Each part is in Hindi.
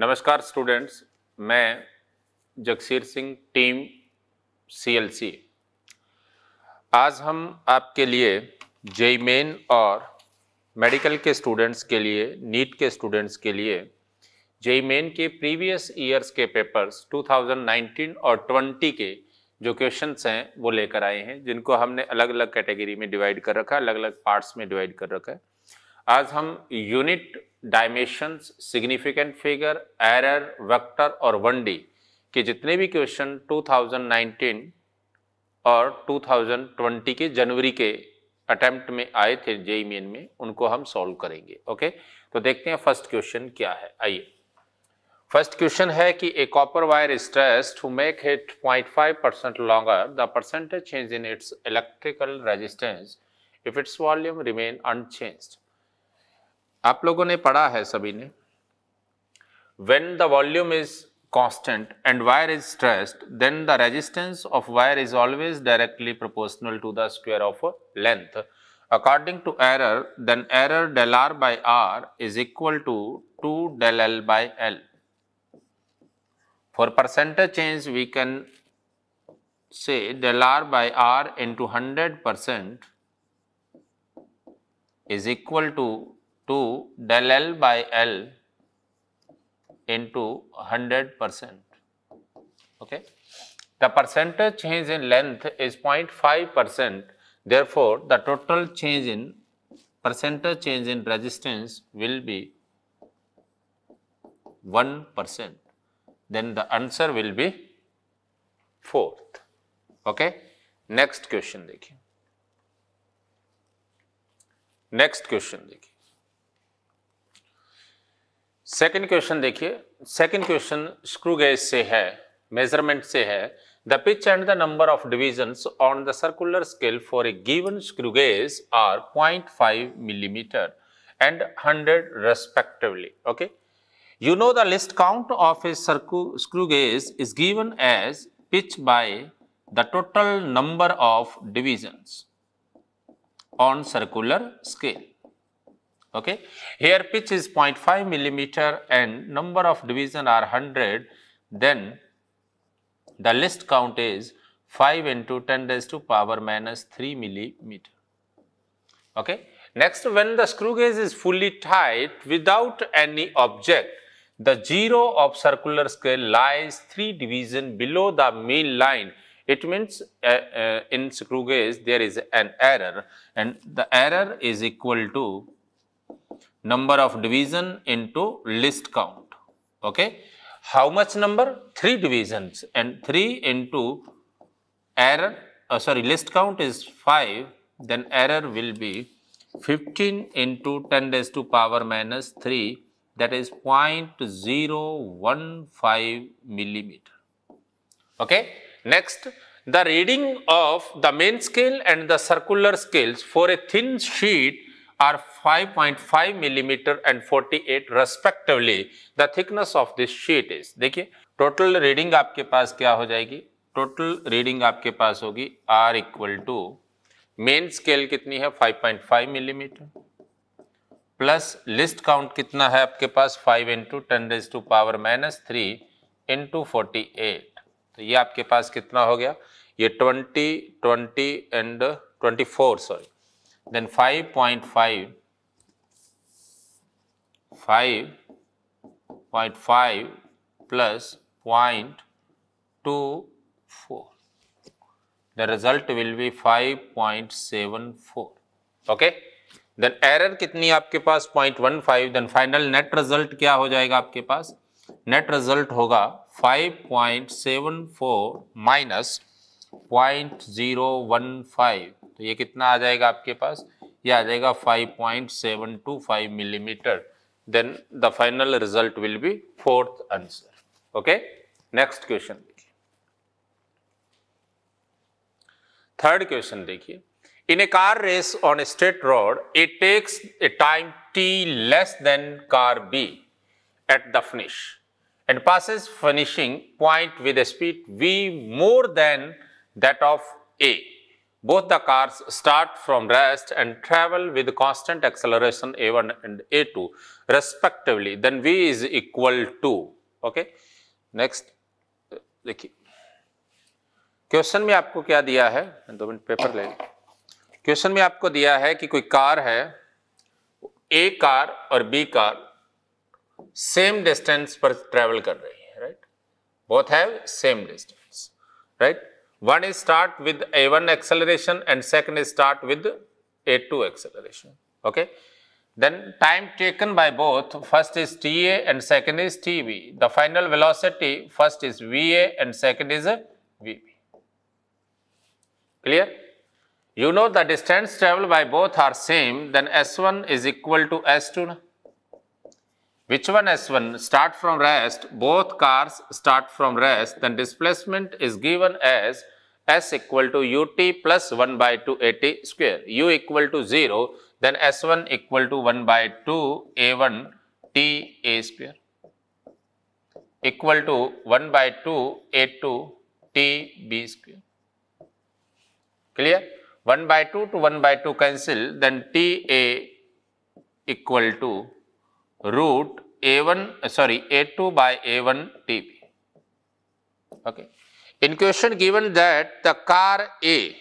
नमस्कार स्टूडेंट्स मैं जगशीर सिंह टीम सीएलसी आज हम आपके लिए जेई मेन और मेडिकल के स्टूडेंट्स के लिए नीट के स्टूडेंट्स के लिए जेई मेन के प्रीवियस ईयर्स के पेपर्स 2019 और 20 के जो क्वेश्चंस हैं वो लेकर आए हैं जिनको हमने अलग अलग कैटेगरी में डिवाइड कर रखा है अलग अलग पार्ट्स में डिवाइड कर रखा है आज हम unit dimensions significant figure error vector और वन डी के जितने भी क्वेश्चन 2019 और 2020 के जनवरी के अटेम्प्ट में आए थे जेई मेन e e में उनको हम सॉल्व करेंगे ओके तो देखते हैं फर्स्ट क्वेश्चन क्या है आइए फर्स्ट क्वेश्चन है कि a copper wire stress to make it 0.5 percent longer the percentage change in its electrical resistance if its volume remain unchanged आप लोगों ने पढ़ा है सभी ने when the volume is constant and wire is stressed then the resistance of wire is always directly proportional to the square of length according to error then error del r by r is equal to 2 del l by l for percentage change we can say del r by r into 100 percent is equal to to del L by L into 100 percent. Okay. The percentage change in length is 0.5 percent. Therefore, the total change in percentage change in resistance will be 1 percent. Then the answer will be fourth. Okay. Next question देखिए नेक्स्ट क्वेश्चन देखिए सेकंड क्वेश्चन देखिए सेकंड क्वेश्चन स्क्रू गेज से है मेजरमेंट से है the pitch and the number of division on the circular scale for a given screw gauge are 0.5 millimetre and hundred respectively okay you know the least count of a screw gauge is given as pitch by the total number of division on circular scale Okay. Here pitch is 0.5 millimeter and number of division are 100, then the list count is 5 into 10 raised to power minus 3 millimeter. Okay. Next, when the screw gauge is fully tight without any object, the zero of circular scale lies 3 division below the main line. It means uh, uh, in screw gauge there is an error and the error is equal to number of division into list count. Okay. How much number? 3 divisions and 3 into error, uh, sorry list count is 5 then error will be 15 into 10 raised to power minus 3 that is 0.015 millimeter. Okay. Next the reading of the main scale and the circular scales for a thin sheet are 5.5 millimeter and 48 respectively the thickness of this sheet is देखिए टोटल रीडिंग आपके पास क्या हो जाएगी टोटल रीडिंग आपके पास होगी are equal to main scale कितनी है 5.5 मिलीमीटर प्लस लिस्ट काउंट कितना है आपके पास 5 into ten raise to power minus three into forty तो ये आपके पास कितना हो गया ये 20 20 and 24 sorry then 5.5 5.5 plus 0.24 the result will be 5.74 okay then error कितनी आपके पास 0.15 देन फाइनल नेट रिजल्ट क्या हो जाएगा आपके पास नेट रिजल्ट होगा 5.74 माइनस 0.015 तो ये कितना आ जाएगा आपके पास ये आ जाएगा 5.725 millimetre then the final result will be fourth answer okay next question देखिए थर्ड क्वेश्चन देखिए in a car race on a straight road it takes a time T less than car B at the finish and passes finishing point with a speed v more than that of a Both the cars start from rest and travel with constant acceleration A1 and A2 respectively. Then V is equal to, okay. Next, देखिए क्वेश्चन में आपको क्या दिया है दो मिनट पेपर ले क्वेश्चन में आपको दिया है कि कोई कार है ए कार और बी कार सेम डिस्टेंस पर ट्रेवल कर रही है right both have same distance right One is start with A1 acceleration and second is start with A2 acceleration. Okay. Then time taken by both, first is TA and second is TB. The final velocity, first is VA and second is VB. Clear? You know the distance traveled by both are same, then S1 is equal to S2. Which one S1? Start from rest. Both cars start from rest. Then displacement is given as S equal to ut plus 1 by 280 square. u equal to 0. Then S1 equal to 1 by 2 A1 t A square equal to 1 by 2 A2 t B square. Clear? 1 by 2 to 1 by 2 cancel. Then t A equal to root a1 uh, sorry a2 by a1 tb Okay. In question given that the car A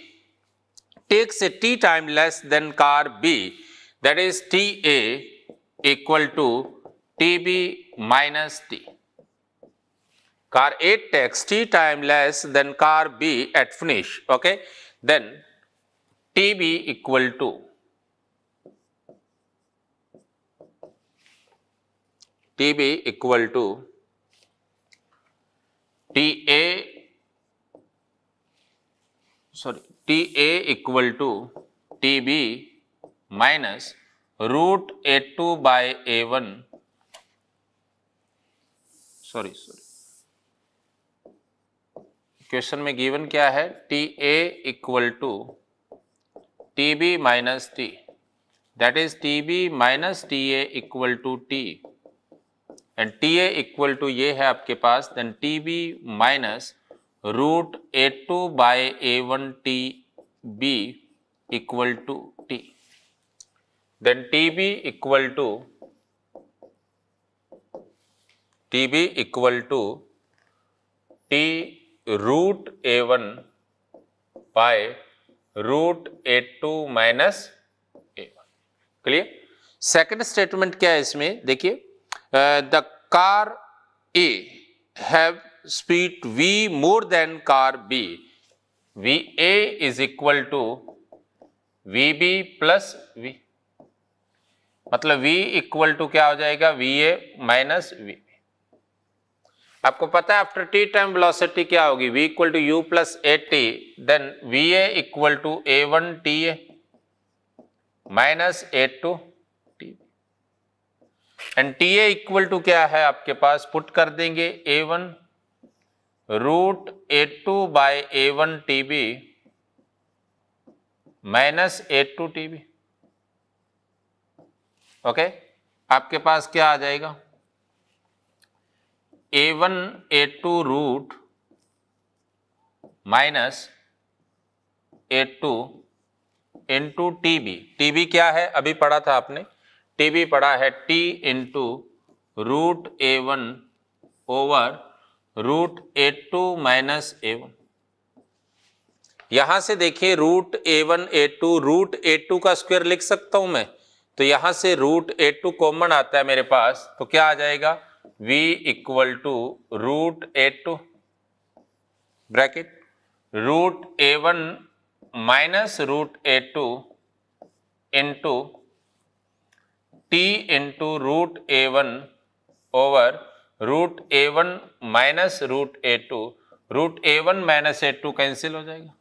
takes a t time less than car B that is TA equal to TB minus T. Car A takes t time less than car B at finish okay then TB equal to TB equal to TA sorry TA equal to TB minus root A2 by A1 sorry sorry question में गिवन क्या है T A equal to T B minus T that is T B minus T A equal to T and T A equal to ये है आपके पास then T B minus root A two by A one T B equal to T then T B equal to T B equal to T root A one by root A two minus A one clear second statement क्या है इसमें देखिए the A have speed V more than car B V A is equal to V B plus V मतलब V इक्वल टू क्या हो जाएगा वी ए माइनस वी आपको पता है आफ्टर टी टाइम वेलोसिटी क्या होगी V equal to you plus A T then V A equal to A one T A minus A two and T A equal to क्या है आपके पास पुट कर देंगे A one root A two by A one T B minus A two T B okay आपके पास क्या आ जाएगा A one A two root minus A two into T B T B क्या है अभी पढ़ा था आपने टी पड़ा है T into root A one over root A two minus A one यहां से देखिए root A one A two root A two का स्क्वायर लिख सकता हूं मैं तो यहां से रूट ए टू कॉमन आता है मेरे पास तो क्या आ जाएगा v equal to root A two bracket root A one minus root A two into T into root A one over root A one minus root A two root A one minus A two cancel हो जाएगा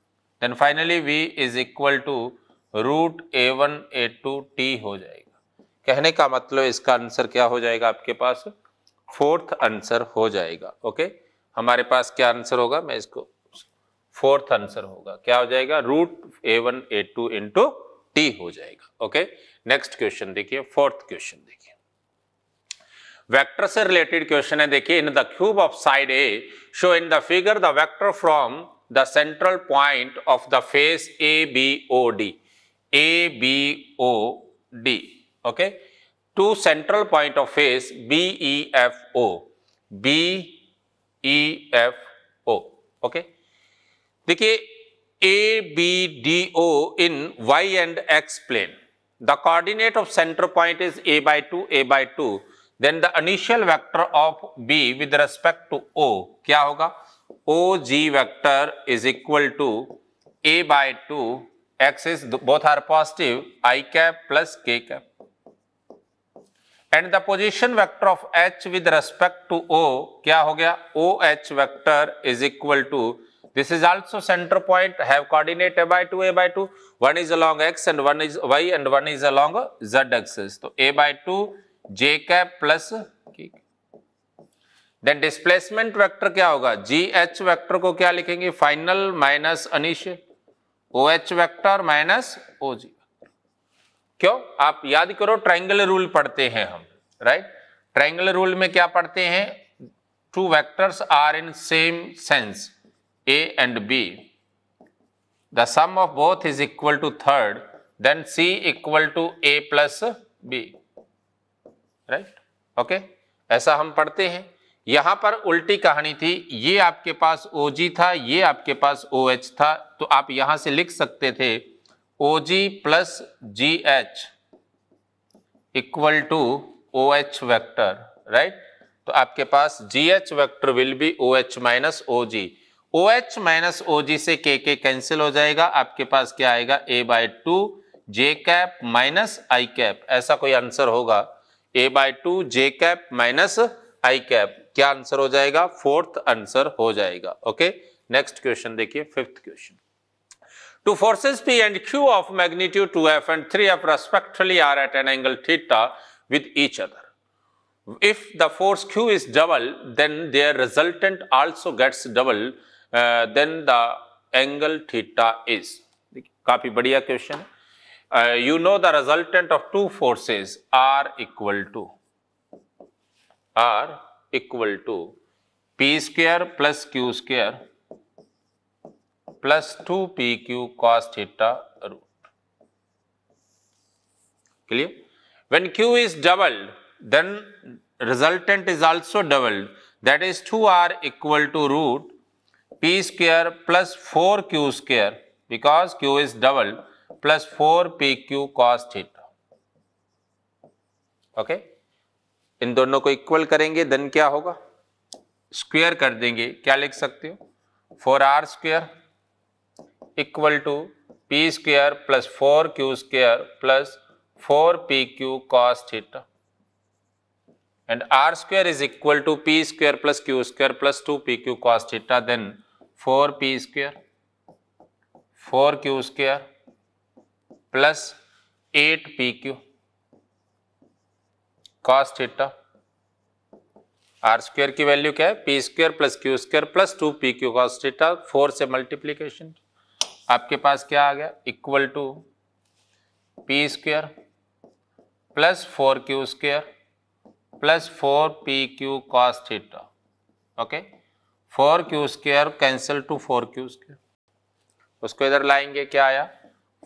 then finally V is equal to root A one A two T हो जाएगा कहने का मतलब इसका आंसर क्या हो जाएगा आपके पास फोर्थ आंसर हो जाएगा ओके हमारे पास क्या आंसर होगा मैं इसको फोर्थ आंसर होगा क्या हो जाएगा root A one A two into T हो जाएगा ओके नेक्स्ट क्वेश्चन देखिए फोर्थ क्वेश्चन देखिए वेक्टर से रिलेटेड क्वेश्चन है देखिए in the cube of side A show in the figure the vector from the central point of the face A B O D A B O D okay to central point of face B E F O B E F O okay देखिए A B D O in Y and X plane the coordinate of center point is a by 2, a by 2, then the initial vector of B with respect to O, kya hoga? OG vector is equal to a by 2, x is both are positive, i cap plus k cap. And the position vector of H with respect to O, kya ho gaya? OH vector is equal to This is also center point have coordinate a by 2, a by 2. One is along x and one is y and one is along z axis. So a by 2 j cap plus then displacement vector क्या होगा जी एच वैक्टर को क्या लिखेंगे फाइनल माइनस अनिश O H vector minus O G क्यों आप याद करो ट्राइंगल रूल पढ़ते हैं हम राइट ट्राइंगल रूल में क्या पढ़ते हैं two vectors are in same sense A and B, the sum of both is equal to third, then C equal to A plus B. Right right? Okay okay? ऐसा हम पढ़ते हैं यहां पर उल्टी कहानी थी ये आपके पास ओ जी था ये आपके पास ओ एच था तो आप यहां से लिख सकते थे O G plus G H equal to O H vector right तो आपके पास G H vector will be O H minus O G O H minus O G से के के कैंसिल हो जाएगा आपके पास क्या आएगा A by two J cap minus I cap ऐसा कोई आंसर होगा A by two J cap minus I cap क्या आंसर हो जाएगा फोर्थ आंसर हो जाएगा ओके नेक्स्ट क्वेश्चन देखिए fifth question two forces P and Q of magnitude two F and three F respectively are at an angle theta with each other if the force Q is double then their resultant also gets double then the angle theta is काफी बढ़िया क्वेश्चन है you know the resultant of two forces are equal to R equal to P square plus Q square plus two P Q cos theta root clear when q is doubled then resultant is also doubled that is 2r equal to root P square plus four Q square because Q is double plus four P Q cos theta okay इन दोनों को इक्वल करेंगे देन क्या होगा स्क्वेयर कर देंगे क्या लिख सकते हो four R square equal to P square plus four Q square plus four P Q cos theta and R square is equal to P square plus Q square plus two P Q cos theta then four P square four Q square plus eight P Q cos theta R square की वैल्यू क्या है P square plus Q square plus two P Q cos theta four से मल्टीप्लीकेशन आपके पास क्या आ गया equal to P square plus four Q square plus four P Q cos theta okay four Q square cancel two four Q square उसको इधर लाएंगे क्या आया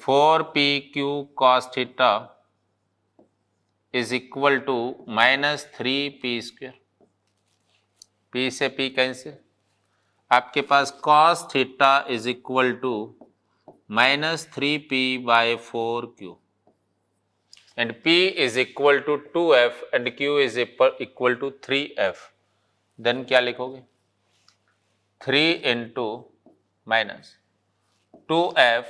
four P Q cos theta is equal to minus three P square P से पी कैंसिल आपके पास cos theta is equal to minus three P by four Q and P is equal to two F and Q is equal to three F then क्या लिखोगे three into minus two F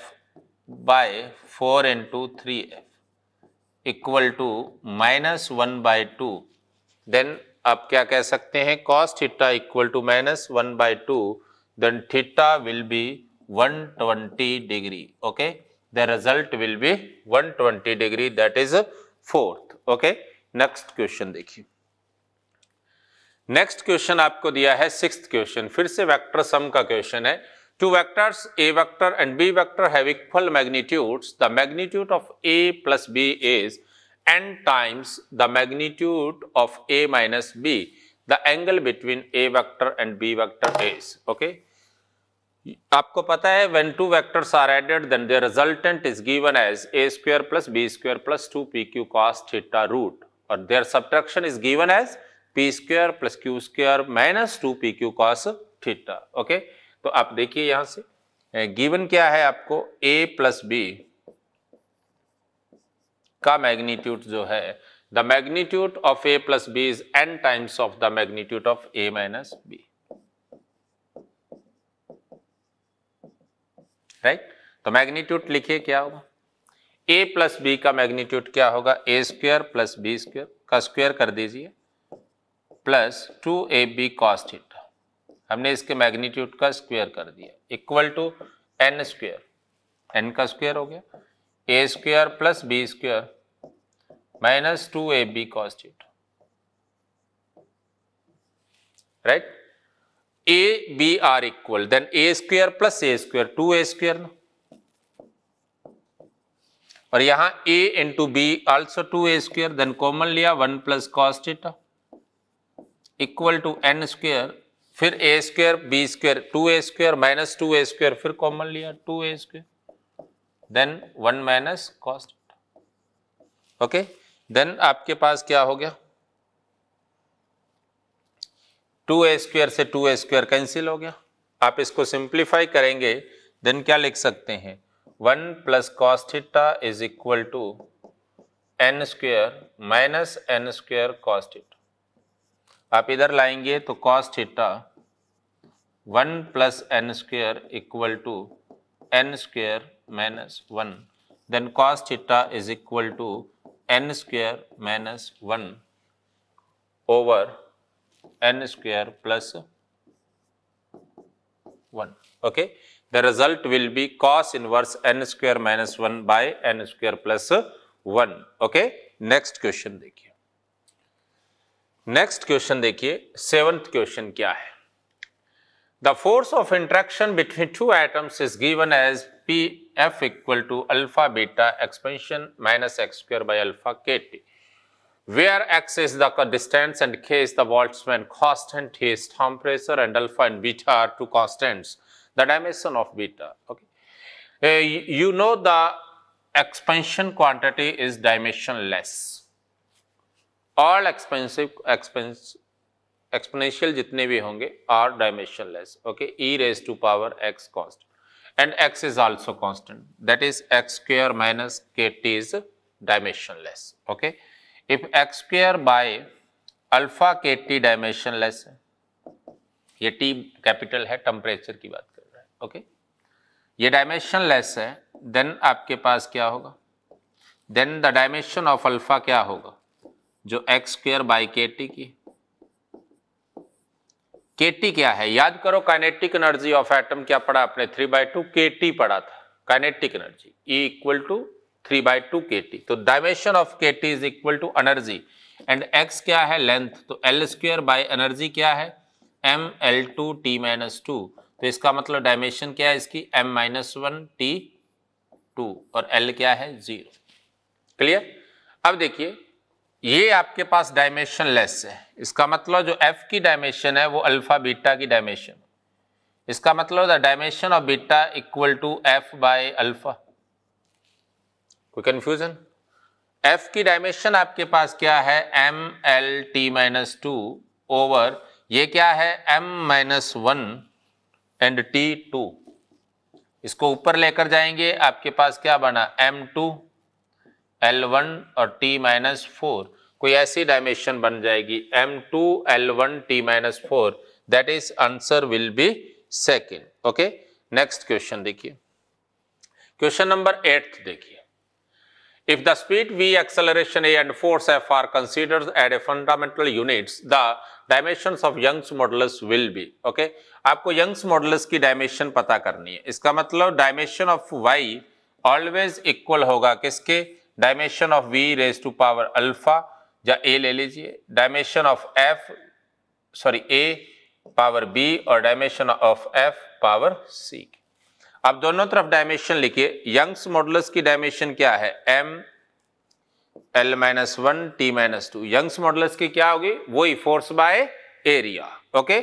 by four into three F equal to minus one by two then आप क्या कह सकते हैं cos theta equal to minus one by two then theta will be one twenty degree okay the result will be one twenty degree that is fourth okay next question देखिए नेक्स्ट क्वेश्चन आपको दिया है सिक्स क्वेश्चन फिर से वेक्टर सम का क्वेश्चन है two vectors A vector and B vector have equal magnitudes the magnitude of A plus B is N times the magnitude of A minus B the angle between A vector and B vector is okay आपको पता है when two vectors are added resultant is given as A as plus B plus plus two P Q cos theta root और their subtraction is given as P square plus Q square minus two P Q cos theta okay तो आप देखिए यहां से गिवन क्या है आपको ए प्लस बी का मैग्नीट्यूड जो है the magnitude of a plus B is n times of the magnitude of a minus B right तो मैग्नीट्यूड लिखिए क्या होगा ए प्लस बी का मैग्नीट्यूड क्या होगा A square plus B square का स्क्वेयर कर दीजिए plus two A B cos theta हमने इसके मैग्नीट्यूड का स्क्वायर कर दिया equal to N square N का स्क्वायर हो गया A square plus B square minus two A B cos theta right A B are equal then A square plus A square two A square ना और यहां A into B also two A square then common लिया one plus cos theta equal to N square फिर A square B square two A square minus two A square फिर कॉमन लिया two A square then one minus cos okay then आपके पास क्या हो गया टू ए स्क्वेयर से टू ए स्क्वेयर कैंसिल हो गया आप इसको सिंप्लीफाई करेंगे देन क्या लिख सकते हैं one plus cos theta is equal to N square minus n square cos theta आप इधर लाएंगे तो cos theta one plus n square equal to n square minus one then cos theta is equal to N square minus one over n square plus one okay the result will be cos inverse n square minus one by n square plus one okay next question देखिए नेक्स्ट क्वेश्चन देखिए सेवंथ क्वेश्चन क्या है the force of interaction between two atoms is given as P F equal to alpha beta expansion minus X square by alpha K T where X is the distance and K is the Boltzmann constant he is temperature and alpha and beta are two constants the dimension of beta okay you know the expansion quantity is dimensionless all expensive expense exponential जितने भी होंगे are less okay E raise to power X cost that is X square minus K T is dimensionless okay if X square by alpha K T dimensionless है ये टी कैपिटल है टेम्परेचर की बात कर रहा है ओके okay? ये लेस है देन आपके पास क्या होगा then the dimension of alpha क्या होगा जो X square by K T की के टी क्या है याद करो काइनेटिक एनर्जी ऑफ एटम क्या पड़ा अपने three by two K T पड़ा था kinetic energy E equal to three by two K T तो dimension of K T is equal to energy and X क्या है लेंथ तो एल स्क्र बाई एनर्जी क्या है M L two T minus two तो इसका मतलब डायमेंशन क्या है इसकी M minus one T two और एल क्या है जीरो क्लियर अब देखिए ये आपके पास डायमेंशन लेस है इसका मतलब जो एफ की डायमेंशन है वो अल्फ़ा बीटा की डायमेंशन इसका मतलब the dimension of beta equal to F by alpha कोई कंफ्यूजन एफ की डायमेंशन आपके पास क्या है M L T minus two over ये क्या है M minus one and T two इसको ऊपर लेकर जाएंगे आपके पास क्या बना एम टू एल वन और टी माइनस फोर कोई ऐसी डायमेंशन बन जाएगी M two L one T minus four that is answer will B second okay next question देखिए क्वेश्चन नंबर एट देखिए If the speed v, acceleration a and force f are considered as a fundamental units, the dimensions of Young's modulus will be. Okay? आपको Young's modulus की dimension पता करनी है इसका मतलब dimension of y always equal होगा किसके dimension of V raise to power alpha या ए ले लीजिए dimension of F sorry A power B और dimension of F power C अब दोनों तरफ डायमेंशन लिखिए यंग्स मॉडुलस की डायमेंशन क्या है M L minus one T minus two Young's modulus की क्या होगी वही फोर्स बाय एरिया ओके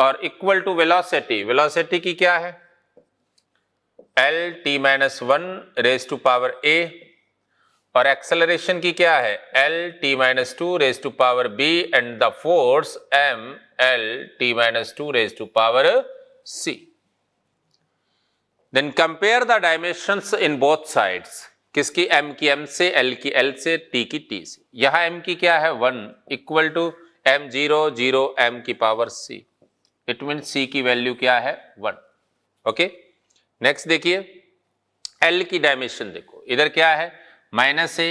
और इक्वल टू वेलोसिटी वेलोसिटी की क्या है L T minus one raise to power A और एक्सेलरेशन की क्या है L T minus two raise to power B and the force M L T minus two raise to power C then compare the dimension in both sides किसकी एम की एम से एल की एल से टी की टी से यहां एम की क्या है one equal to M zero zero M की power C it mean C की वैल्यू क्या है वन ओके नेक्स्ट देखिए एल की डायमेंशन देखो इधर क्या है minus A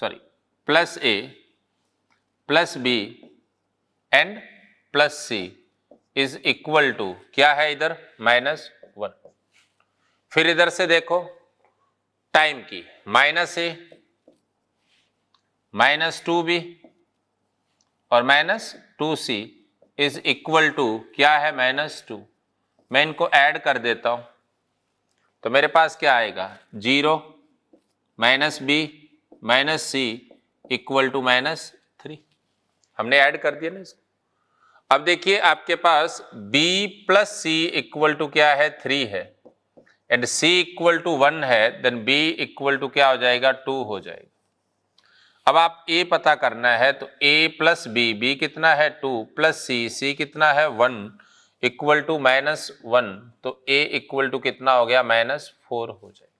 sorry plus A plus B and plus C is equal to क्या है इधर माइनस वन फिर इधर से देखो टाइम की minus A minus two B और minus two C is equal to क्या है माइनस टू मैं इनको ऐड कर देता हूं तो मेरे पास क्या आएगा zero minus B minus C equal to minus three हमने ऐड कर दिया ना इसको अब देखिए आपके पास B plus C equal to क्या है थ्री है and C equal to one है देन बी इक्वल टू क्या हो जाएगा टू हो जाएगा अब आप ए पता करना है तो ए प्लस बी बी कितना है टू प्लस सी सी कितना है one equal to minus one तो ए इक्वल टू कितना हो गया माइनस फोर हो जाएगा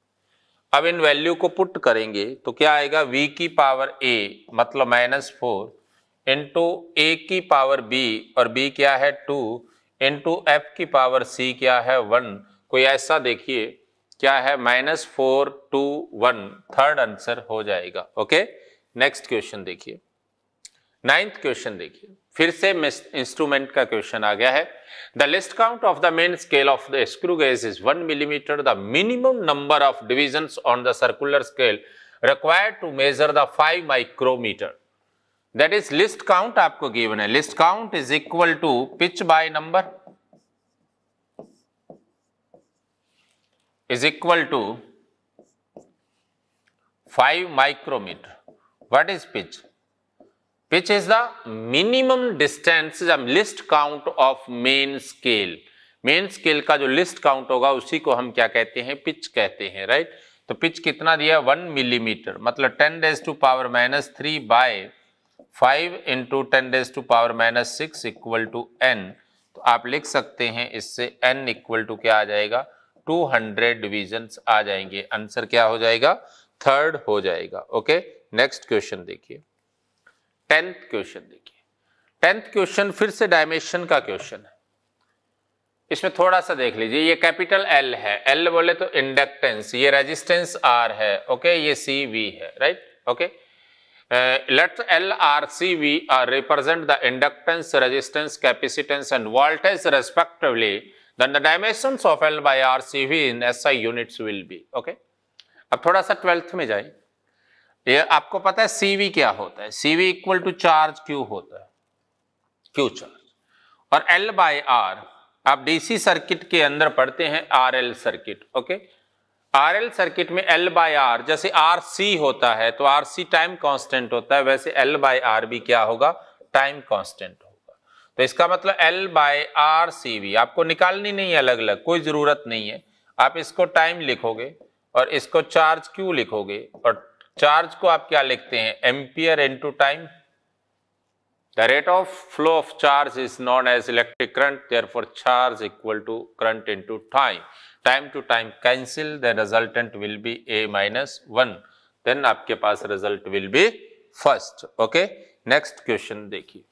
अब इन वैल्यू को पुट करेंगे तो क्या आएगा v की पावर a मतलब माइनस फोर इंटू ए की पावर b और b क्या है टू इंटू एफ की पावर c क्या है वन कोई ऐसा देखिए क्या है minus four two one third answer हो जाएगा ओके नेक्स्ट क्वेश्चन देखिए नाइन्थ क्वेश्चन देखिए फिर से इंस्ट्रूमेंट का क्वेश्चन आ गया है the least count of the main scale of the screw gauge is one millimetre the minimum number of division on the circular scale required to measure the five micrometre that is least count आपको गिवन है least count is equal to pitch by number is equal to five micrometre what is pitch which is the minimum distance या list count of main scale. Main scale का जो लिस्ट काउंट होगा उसी को हम क्या कहते हैं पिच कहते हैं राइट right? तो पिच कितना दिया वन मिलीमीटर मतलब ten raise to power minus three by five into ten raise to power minus six equal to N तो आप लिख सकते हैं इससे एन इक्वल टू क्या आ जाएगा टू हंड्रेड डिविजन आ जाएंगे आंसर क्या हो जाएगा थर्ड हो जाएगा ओके नेक्स्ट क्वेश्चन देखिए टेंथ क्वेश्चन देखिए टेंथ क्वेश्चन फिर से डायमेंशन का क्वेश्चन है इसमें थोड़ा सा देख लीजिए ये कैपिटल एल है एल बोले तो इंडक्टेंस ये रेजिस्टेंस आर है ओके ये सी वी है right okay let L R C V R represent the inductance resistance capacitance and voltage respectively then the then the dimensions of L by RCV in SI units will be okay अब थोड़ा सा ट्वेल्थ में जाए ये आपको पता है सीवी क्या होता है CV equal to charge Q होता है क्यू चार्ज और एल बाय आर आप डीसी सर्किट के अंदर पढ़ते हैं R L circuit okay R L circuit में एल बाय आर जैसे आर सी होता है तो आर सी टाइम कांस्टेंट होता है वैसे एल बाय आर भी क्या होगा टाइम कांस्टेंट होगा तो इसका मतलब L by R C V आपको निकालनी नहीं है अलग अलग कोई ज़रूरत नहीं है आप इसको टाइम लिखोगे और इसको चार्ज क्यू लिखोगे और चार्ज को आप क्या लिखते हैं ampere into time the rate of flow of charge is known as electric current therefore charge equal to current into time time to time cancel the resultant will be A minus one then आपके पास result will be first okay next question देखिए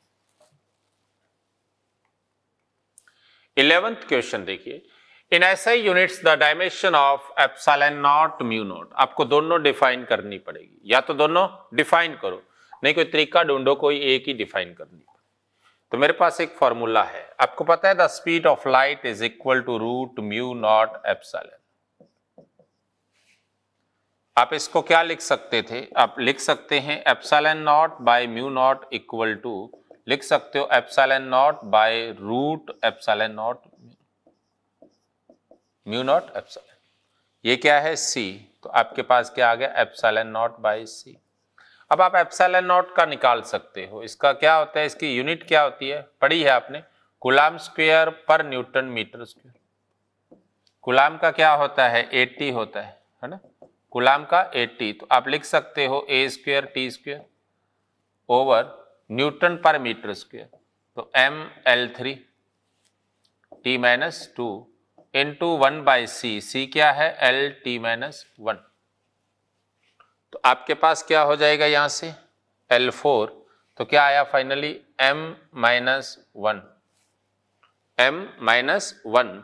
इलेवेंथ क्वेश्चन देखिए in he units the dimension of epsilon naught mu naught आपको दोनों डिफाइन करनी पड़ेगी या तो दोनों डिफाइन करो नहीं कोई तरीका ढूंढो कोई एक ही डिफाइन करनी तो मेरे पास एक फॉर्मूला है आपको पता है the speed of light is equal to root mu naught epsilon आप इसको क्या लिख सकते थे आप लिख सकते हैं epsilon naught by mu naught equal to लिख सकते हो epsilon naught by root epsilon naught mu mu naught epsilon ये क्या है सी तो आपके पास क्या आ गया एप्सलन नॉट बाई सी अब आप एप्सलन नॉट का निकाल सकते हो इसका क्या होता है इसकी यूनिट क्या होती है पढ़ी है आपने coulomb square per newton metre square coulomb का क्या होता है एट्टी होता है है ना गुलाम का एट्टी तो आप लिख सकते हो A square T square over newton per metre square तो M L three T minus two into one by C C क्या है एल टी माइनस वन तो आपके पास क्या हो जाएगा यहां से एल फोर तो क्या आया finally M minus one M minus one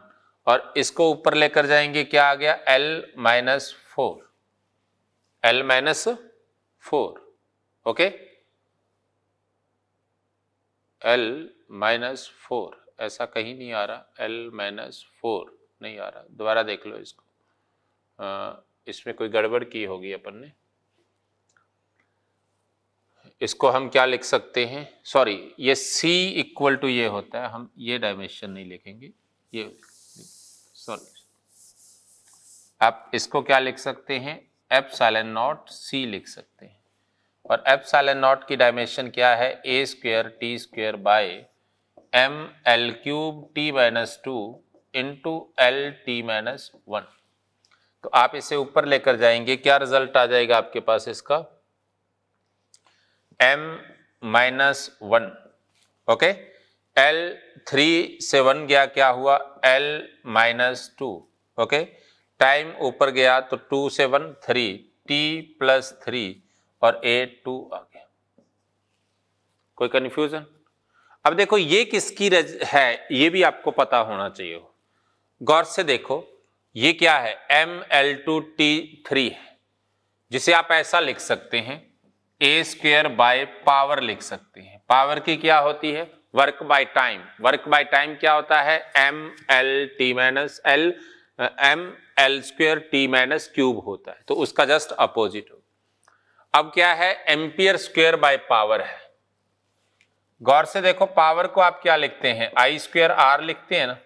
और इसको ऊपर लेकर जाएंगे क्या आ गया L minus four L minus four okay L minus four ऐसा कहीं नहीं आ रहा एल माइनस फोर नहीं आ रहा दोबारा देख लो इसको इसमें कोई गड़बड़ की होगी अपन ने इसको हम क्या लिख सकते हैं सॉरी ये c इक्वल टू ये होता है हम ये डायमेंशन नहीं लिखेंगे ये सॉरी आप इसको क्या लिख सकते हैं एप सालन नॉट सी लिख सकते हैं और एप सालन नॉट की डायमेंशन क्या है ए square T square by M L cube T minus two into L T minus one तो आप इसे ऊपर लेकर जाएंगे क्या रिजल्ट आ जाएगा आपके पास इसका M minus one okay L three से वन गया क्या हुआ L minus two okay time ऊपर गया तो टू से one three T plus three और ए टू आ गया कोई कन्फ्यूजन अब देखो ये किसकी रज है ये भी आपको पता होना चाहिए गौर से देखो ये क्या है M L two T three है जिसे आप ऐसा लिख सकते हैं ए स्क्वेयर बाय पावर लिख सकते हैं पावर की क्या होती है work by time work by time क्या होता है M L T minus L M L square T minus cube होता है तो उसका जस्ट अपोजिट अब क्या है एम्पियर स्क्वेयर बाय पावर है गौर से देखो पावर को आप क्या लिखते हैं आई स्क्वेयर आर लिखते हैं ना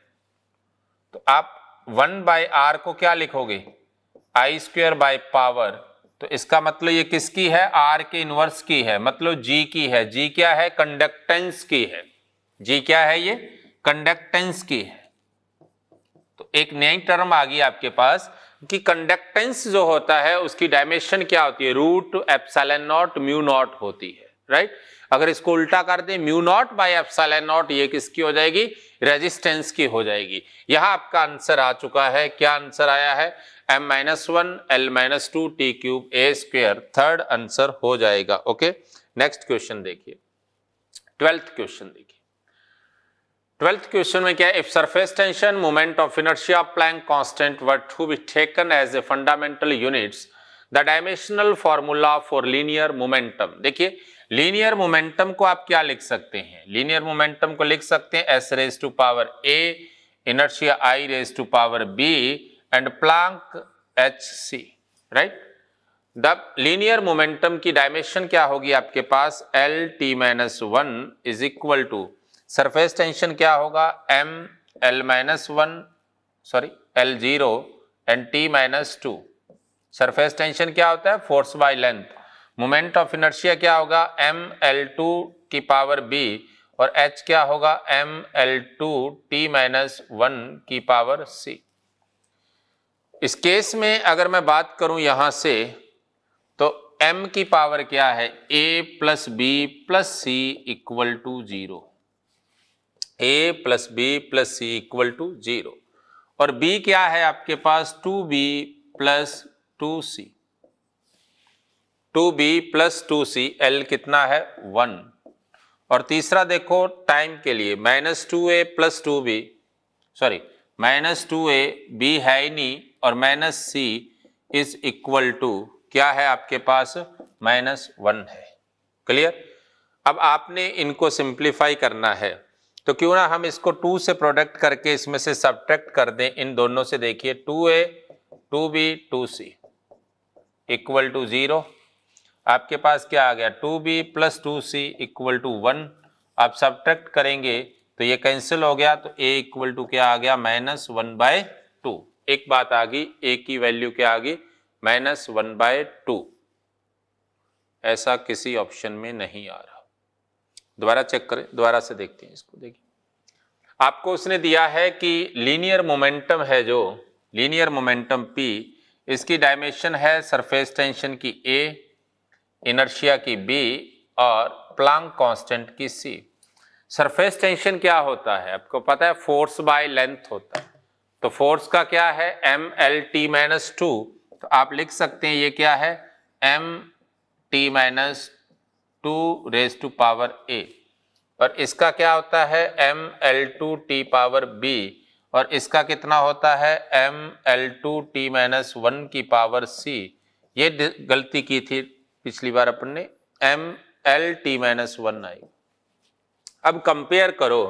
तो आप वन बाय आर को क्या लिखोगे आई स्क्वेयर बाय पावर तो इसका मतलब ये किसकी है आर के इनवर्स की है मतलब जी की है जी क्या है कंडक्टेंस की है जी क्या है ये कंडक्टेंस की है तो एक नई टर्म आ गई आपके पास कि कंडक्टेंस जो होता है उसकी डायमेंशन क्या होती है root epsilon naught mu naught होती है राइट अगर इसको उल्टा कर दें म्यू नॉट बाई साल नॉट ये किसकी हो जाएगी रेजिस्टेंस की हो जाएगी यह आपका आंसर आ चुका है क्या आंसर आया है M minus one L minus two T cube A square third answer हो जाएगा ओके नेक्स्ट क्वेश्चन देखिए ट्वेल्थ क्वेश्चन देखिए ट्वेल्थ क्वेश्चन में क्या है if surface tension moment of inertia Planck constant were to be taken as a fundamental units the dimensional formula for linear momentum देखिए लीनियर मोमेंटम को आप क्या लिख सकते हैं लीनियर मोमेंटम को लिख सकते हैं S raise to power A inertia I raise to power B and Planck H C right the linear momentum की डायमेंशन क्या होगी आपके पास L T minus one is equal to surface tension क्या होगा M L minus one sorry L zero and T minus two surface tension क्या होता है force by length moment of inertia क्या होगा एम एल टू की पावर बी और एच क्या होगा M L two T minus one की पावर सी इस केस में अगर मैं बात करूं यहां से तो एम की पावर क्या है A plus B plus C equal to zero A plus B plus C equal to zero और बी क्या है आपके पास टू बी प्लस टू सी two B plus two C L कितना है वन और तीसरा देखो टाइम के लिए minus two A plus two B sorry minus two A B है ही नहीं और minus C is equal to क्या है आपके पास माइनस वन है क्लियर अब आपने इनको सिंप्लीफाई करना है तो क्यों ना हम इसको टू से प्रोडक्ट करके इसमें से सब्ट्रैक्ट कर दें इन दोनों से देखिए two A two B two C equal to zero आपके पास क्या आ गया two B plus two C equal to one आप सब्ट्रैक्ट करेंगे तो ये कैंसिल हो गया तो ए इक्वल टू क्या आ गया माइनस वन बाय टू एक बात आ गई ए की वैल्यू क्या आ गई माइनस वन बाय टू ऐसा किसी ऑप्शन में नहीं आ रहा दोबारा चेक करें दोबारा से देखते हैं इसको देखिए आपको उसने दिया है कि लीनियर मोमेंटम है जो लीनियर मोमेंटम पी इसकी डायमेंशन है सरफेस टेंशन की ए इनर्शिया की बी और प्लांग कांस्टेंट की सी सरफेस टेंशन क्या होता है आपको पता है फोर्स बाय लेंथ होता है तो फोर्स का क्या है M L T minus two तो आप लिख सकते हैं ये क्या है M T minus two raise to power A और इसका क्या होता है M L two T power B और इसका कितना होता है M L two T minus one की पावर सी ये गलती की थी पिछली बार अपन ने M L T minus one आई अब कंपेयर करो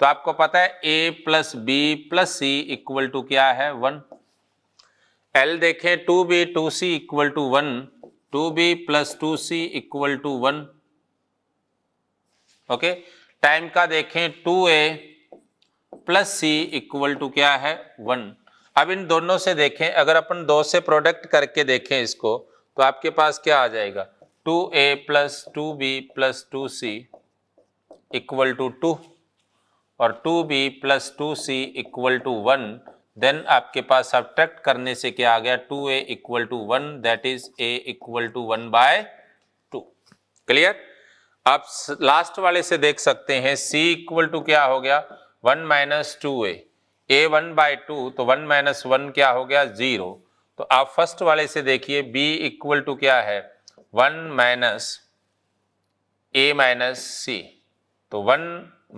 तो आपको पता है A plus B plus C equal to क्या है वन एल देखें two B two C equal to one two B plus two C equal to one okay time का देखें two A plus C equal to क्या है वन अब इन दोनों से देखें अगर अपन दो से प्रोडक्ट करके देखें इसको तो आपके पास क्या आ जाएगा two A plus two B plus two C equal to two और two B plus two C equal to one then आपके पास ट्रैक्ट करने से क्या आ गया two A equal to one that is A equal to one by two clear आप लास्ट वाले से देख सकते हैं c इक्वल टू क्या हो गया one minus two A A one by two तो वन माइनस वन क्या हो गया जीरो तो आप फर्स्ट वाले से देखिए b इक्वल टू क्या है one minus A minus C तो one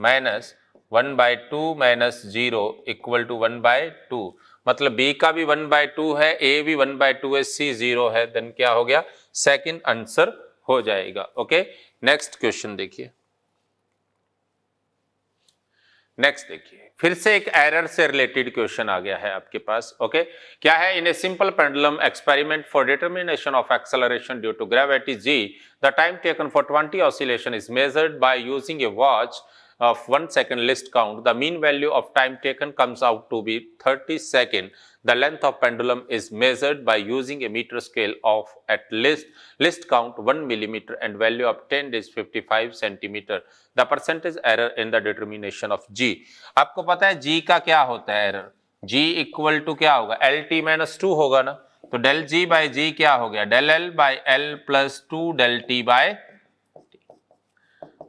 minus one by two minus zero equal to one by two मतलब b का भी वन बाय टू है a भी वन बाय टू है c जीरो है देन क्या हो गया सेकेंड आंसर हो जाएगा ओके नेक्स्ट क्वेश्चन देखिए नेक्स्ट देखिए फिर से एक एरर से रिलेटेड क्वेश्चन आ गया है आपके पास ओके क्या है in a simple pendulum experiment for determination of acceleration due to gravity G the time taken for 20 oscillation is measured by using a watch of one second list count, the mean value of time taken comes out to be 30 second. The length of pendulum is measured by using a meter scale of at least list count 1 millimeter and value of 10 is 55 centimeter. The percentage error in the determination of G. आपको पता है G का क्या होता है error? G equal to क्या होगा LT minus 2 टू होगा ना तो डेल जी बाई जी क्या हो गया del L by L plus two del T by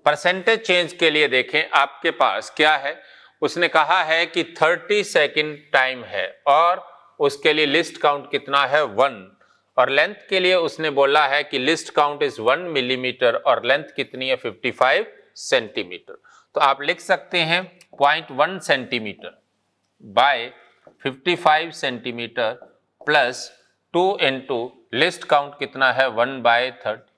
percentage change के लिए देखें आपके पास क्या है उसने कहा है कि थर्टी सेकेंड टाइम है और उसके लिए लिस्ट काउंट कितना है वन और लेंथ के लिए उसने बोला है कि least count is one millimetre और लेंथ कितनी है फिफ्टी फाइव सेंटीमीटर तो आप लिख सकते हैं point one centimetre by fifty five centimetre plus two into least count कितना है वन बाय थर्टी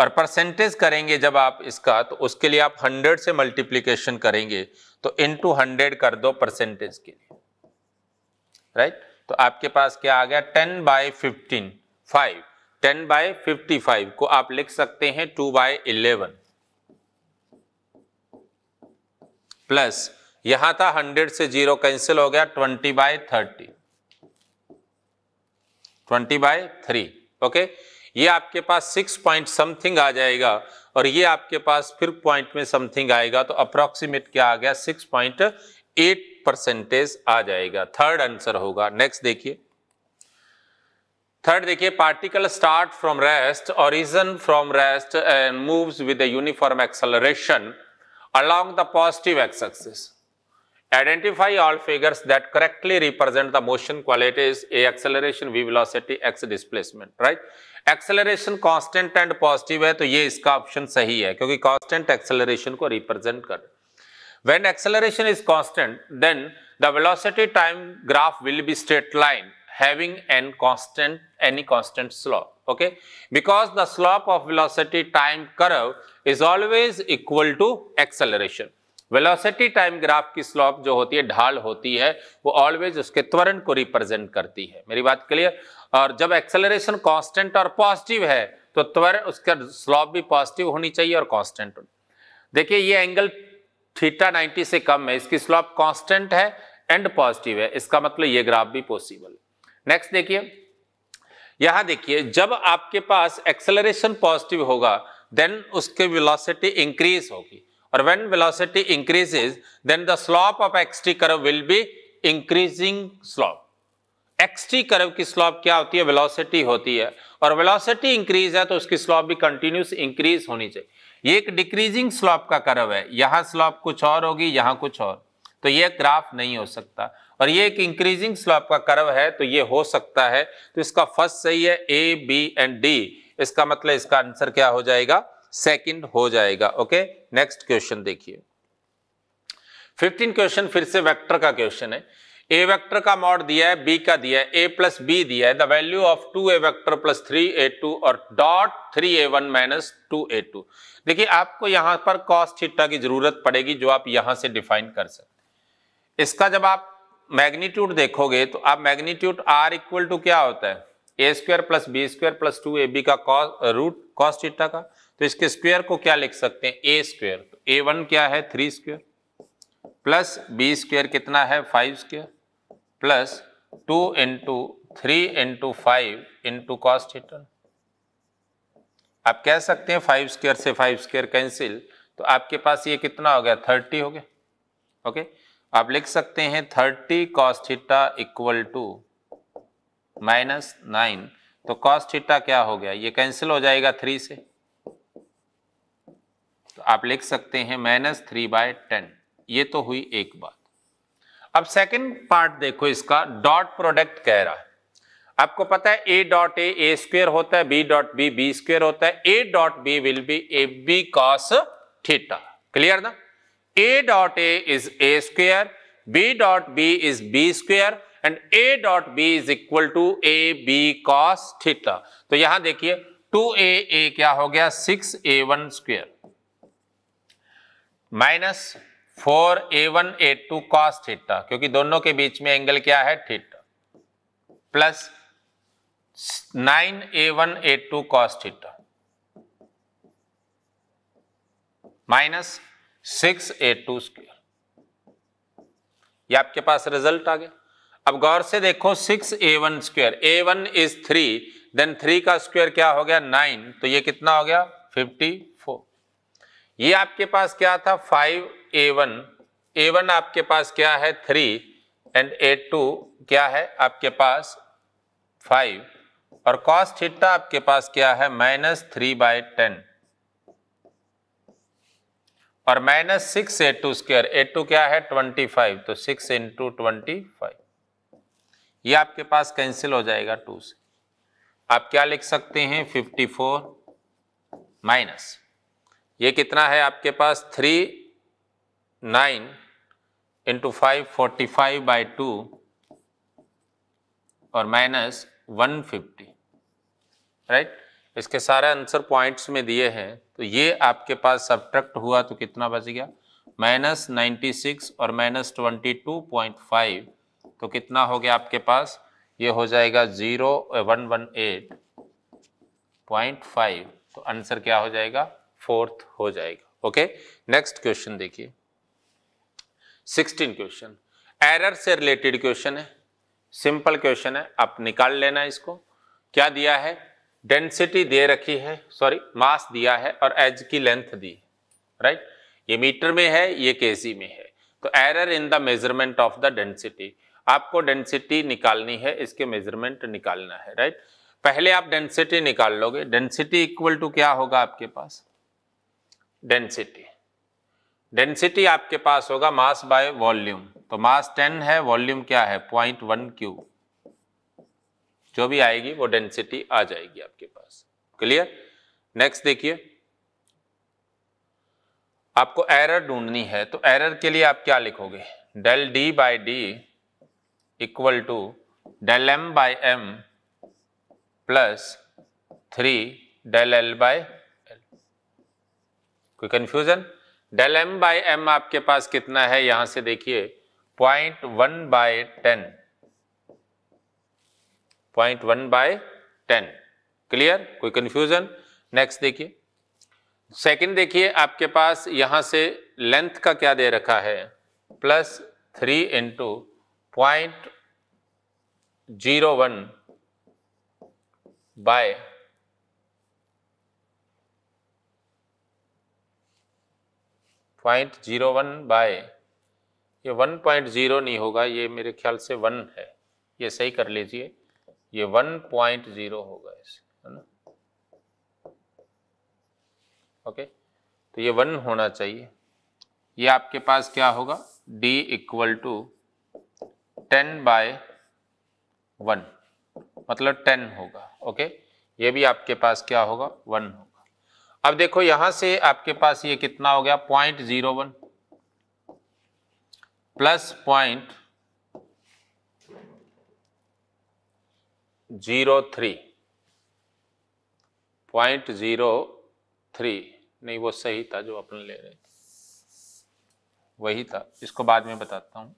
और परसेंटेज करेंगे जब आप इसका तो उसके लिए आप हंड्रेड से मल्टीप्लीकेशन करेंगे तो इनटू हंड्रेड कर दो परसेंटेज के लिए राइट तो आपके पास क्या आ गया ten by fifteen five ten by fifty five को आप लिख सकते हैं टू बाय इलेवन प्लस यहां था हंड्रेड से जीरो कैंसिल हो गया twenty by thirty twenty by three okay ये आपके पास सिक्स पॉइंट समथिंग आ जाएगा और ये आपके पास फिर पॉइंट में समथिंग आएगा तो अप्रॉक्सीमेट क्या आ गया सिक्स पॉइंट एट परसेंटेज आ जाएगा थर्ड आंसर होगा नेक्स्ट देखिए थर्ड देखिए particle start from rest origin from rest and moves with uniform acceleration along the एक्सक्सेस x-axis. Identify all figures that correctly represent the motion qualities, a acceleration, v velocity, x displacement, right? Acceleration constant and positive है तो ये इसका ऑप्शन सही है क्योंकि कांस्टेंट एक्सेलरेशन को रिप्रेजेंट कर when acceleration is constant then the velocity time graph will be straight line having an constant any constant slope okay because the slope of velocity time curve is always equal to acceleration velocity time graph की स्लोप जो होती है ढाल होती है वो ऑलवेज उसके त्वरण को रिप्रेजेंट करती है मेरी बात क्लियर और जब एक्सेलरेशन कांस्टेंट और पॉजिटिव है तो त्वर उसका स्लॉप भी पॉजिटिव होनी चाहिए और कांस्टेंट देखिए ये एंगल थीटा 90 से कम है इसकी स्लॉप कांस्टेंट है एंड पॉजिटिव है इसका मतलब ये ग्राफ भी पॉसिबल नेक्स्ट देखिए यहां देखिए जब आपके पास एक्सेलरेशन पॉजिटिव होगा देन उसके विलोसिटी इंक्रीज होगी और when velocity increases then the slope of X T curve will be increasing slope X T curve की स्लॉप क्या होती है वेलोसिटी होती है और वेलोसिटी इंक्रीज है तो उसकी स्लॉप भी कंटिन्यूस इंक्रीज होनी चाहिए ये एक डिक्रीजिंग स्लॉप का कर्व है यहाँ स्लॉप कुछ और होगी यहाँ कुछ और तो ये ग्राफ नहीं हो सकता और ये एक इंक्रीजिंग स्लॉप का कर्व है तो ये हो सकता है तो इसका फर्स्ट सही है ए बी एंड डी इसका मतलब इसका आंसर क्या हो जाएगा सेकेंड हो जाएगा ओके नेक्स्ट क्वेश्चन देखिए 15 क्वेश्चन फिर से वेक्टर का क्वेश्चन है ए वेक्टर का मॉड दिया है बी का दिया है ए प्लस बी दिया है the value of two A vector plus three A two और dot three A one minus two A two देखिए आपको यहां पर कॉस थीटा की जरूरत पड़ेगी जो आप यहां से डिफाइन कर सकते इसका जब आप मैग्नीट्यूड देखोगे तो आप मैग्नीट्यूड आर इक्वल टू क्या होता है A square plus B square plus two A B का कॉस रूट कॉस थीटा का तो इसके स्क्वायर को क्या लिख सकते हैं ए स्क्वायर तो ए वन क्या है three square plus B square कितना है five square plus two into three into five into cos theta आप कह सकते हैं फाइव स्क्वेयर से फाइव स्क्वेयर कैंसिल तो आपके पास ये कितना हो गया थर्टी हो गया ओके आप लिख सकते हैं thirty cos theta equal to minus nine तो कॉस थीटा क्या हो गया ये कैंसिल हो जाएगा थ्री से तो आप लिख सकते हैं माइनस थ्री बाय टेन ये तो हुई एक बात अब सेकंड पार्ट देखो इसका डॉट प्रोडक्ट कह रहा है आपको पता है A dot A A square होता है B dot B B square होता है A dot B will be A B cos theta clear ना A dot A is A square B dot B is B square and A dot B is equal to A B cos theta तो यहां देखिए टू ए ए क्या हो गया six A one square minus four A one A two cos theta क्योंकि दोनों के बीच में एंगल क्या है theta plus nine A one A two cos theta minus six A two square ये आपके पास रिजल्ट आ गया अब गौर से देखो six A one square A one is three then three का स्क्वेयर क्या हो गया नाइन तो ये कितना हो गया फिफ्टी ये आपके पास क्या था five A one A one आपके पास क्या है थ्री एंड ए टू क्या है आपके पास फाइव और कॉस थीटा आपके पास क्या है माइनस थ्री बाय टेन और minus six A two square A two क्या है ट्वेंटी फाइव तो सिक्स इंटू ट्वेंटी फाइव ये आपके पास कैंसिल हो जाएगा टू से आप क्या लिख सकते हैं फिफ्टी फोर माइनस ये कितना है आपके पास three nine into five forty five by two और माइनस वन फिफ्टी राइट इसके सारे आंसर पॉइंट्स में दिए हैं तो ये आपके पास सब्ट्रैक्ट हुआ तो कितना बच गया माइनस नाइन्टी सिक्स और minus twenty two point five तो कितना हो गया आपके पास ये हो जाएगा zero one one eight point five तो आंसर क्या हो जाएगा फोर्थ हो जाएगा ओके नेक्स्ट क्वेश्चन देखिए सिक्सटीन क्वेश्चन एरर से रिलेटेड क्वेश्चन है सिंपल क्वेश्चन है आप निकाल लेना इसको क्या दिया है डेंसिटी दे रखी है सॉरी मास दिया है और एज की लेंथ दी राइट right? ये मीटर में है ये केजी में है तो error in the measurement of the density आपको डेंसिटी निकालनी है इसके मेजरमेंट निकालना है राइट right? पहले आप डेंसिटी निकाल लोगे डेंसिटी इक्वल टू क्या होगा आपके पास डेंसिटी डेंसिटी आपके पास होगा मास बाय वॉल्यूम तो मास टेन है वॉल्यूम क्या है पॉइंट वन क्यू जो भी आएगी वो डेंसिटी आ जाएगी आपके पास क्लियर नेक्स्ट देखिए आपको एरर ढूंढनी है तो एरर के लिए आप क्या लिखोगे del D by D equal to del M by M plus three del L by कोई confusion del M by M आपके पास कितना है यहां से देखिए point one by ten point one by ten clear कोई कन्फ्यूजन नेक्स्ट देखिए सेकंड देखिए आपके पास यहां से लेंथ का क्या दे रखा है plus three into point zero one by point zero one by ये वन पॉइंट जीरो नहीं होगा ये मेरे ख्याल से वन है ये सही कर लीजिए ये वन पॉइंट जीरो होगा इसे है ना ओके तो ये वन होना चाहिए ये आपके पास क्या होगा d equal to ten by one मतलब टेन होगा ओके ये भी आपके पास क्या होगा वन होगा अब देखो यहां से आपके पास ये कितना हो गया point zero one plus point zero three point zero three नहीं वो सही था जो अपन ले रहे थे वही था इसको बाद में बताता हूं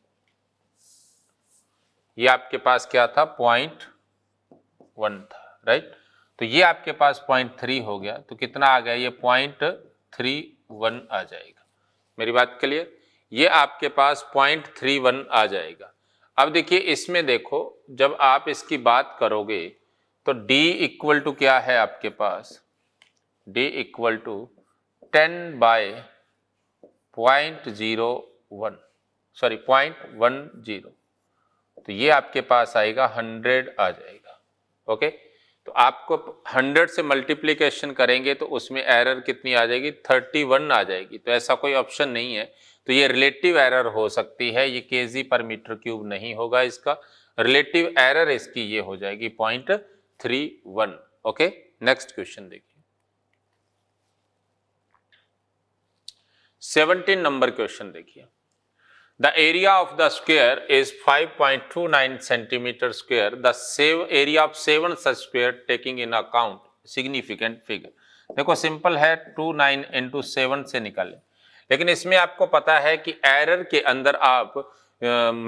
ये आपके पास क्या था पॉइंट वन था राइट तो ये आपके पास पॉइंट थ्री हो गया तो कितना आ गया ये पॉइंट थ्री वन आ जाएगा मेरी बात क्लियर ये आपके पास पॉइंट थ्री वन आ जाएगा अब देखिए इसमें देखो जब आप इसकी बात करोगे तो d इक्वल टू क्या है आपके पास d equal to ten by point zero one sorry point one zero तो ये आपके पास आएगा हंड्रेड आ जाएगा ओके okay? तो आपको 100 से मल्टीप्लीकेशन करेंगे तो उसमें एरर कितनी आ जाएगी 31 आ जाएगी तो ऐसा कोई ऑप्शन नहीं है तो ये रिलेटिव एरर हो सकती है ये के पर मीटर क्यूब नहीं होगा इसका रिलेटिव एरर इसकी ये हो जाएगी point three one okay next question देखिए सेवनटीन नंबर क्वेश्चन देखिए The area of the square is 5.29 cm square. The same area of seven such square taking in account significant figure. देखो सिंपल है टू नाइन इंटू सेवन से निकालें लेकिन इसमें आपको पता है कि एरर के अंदर आप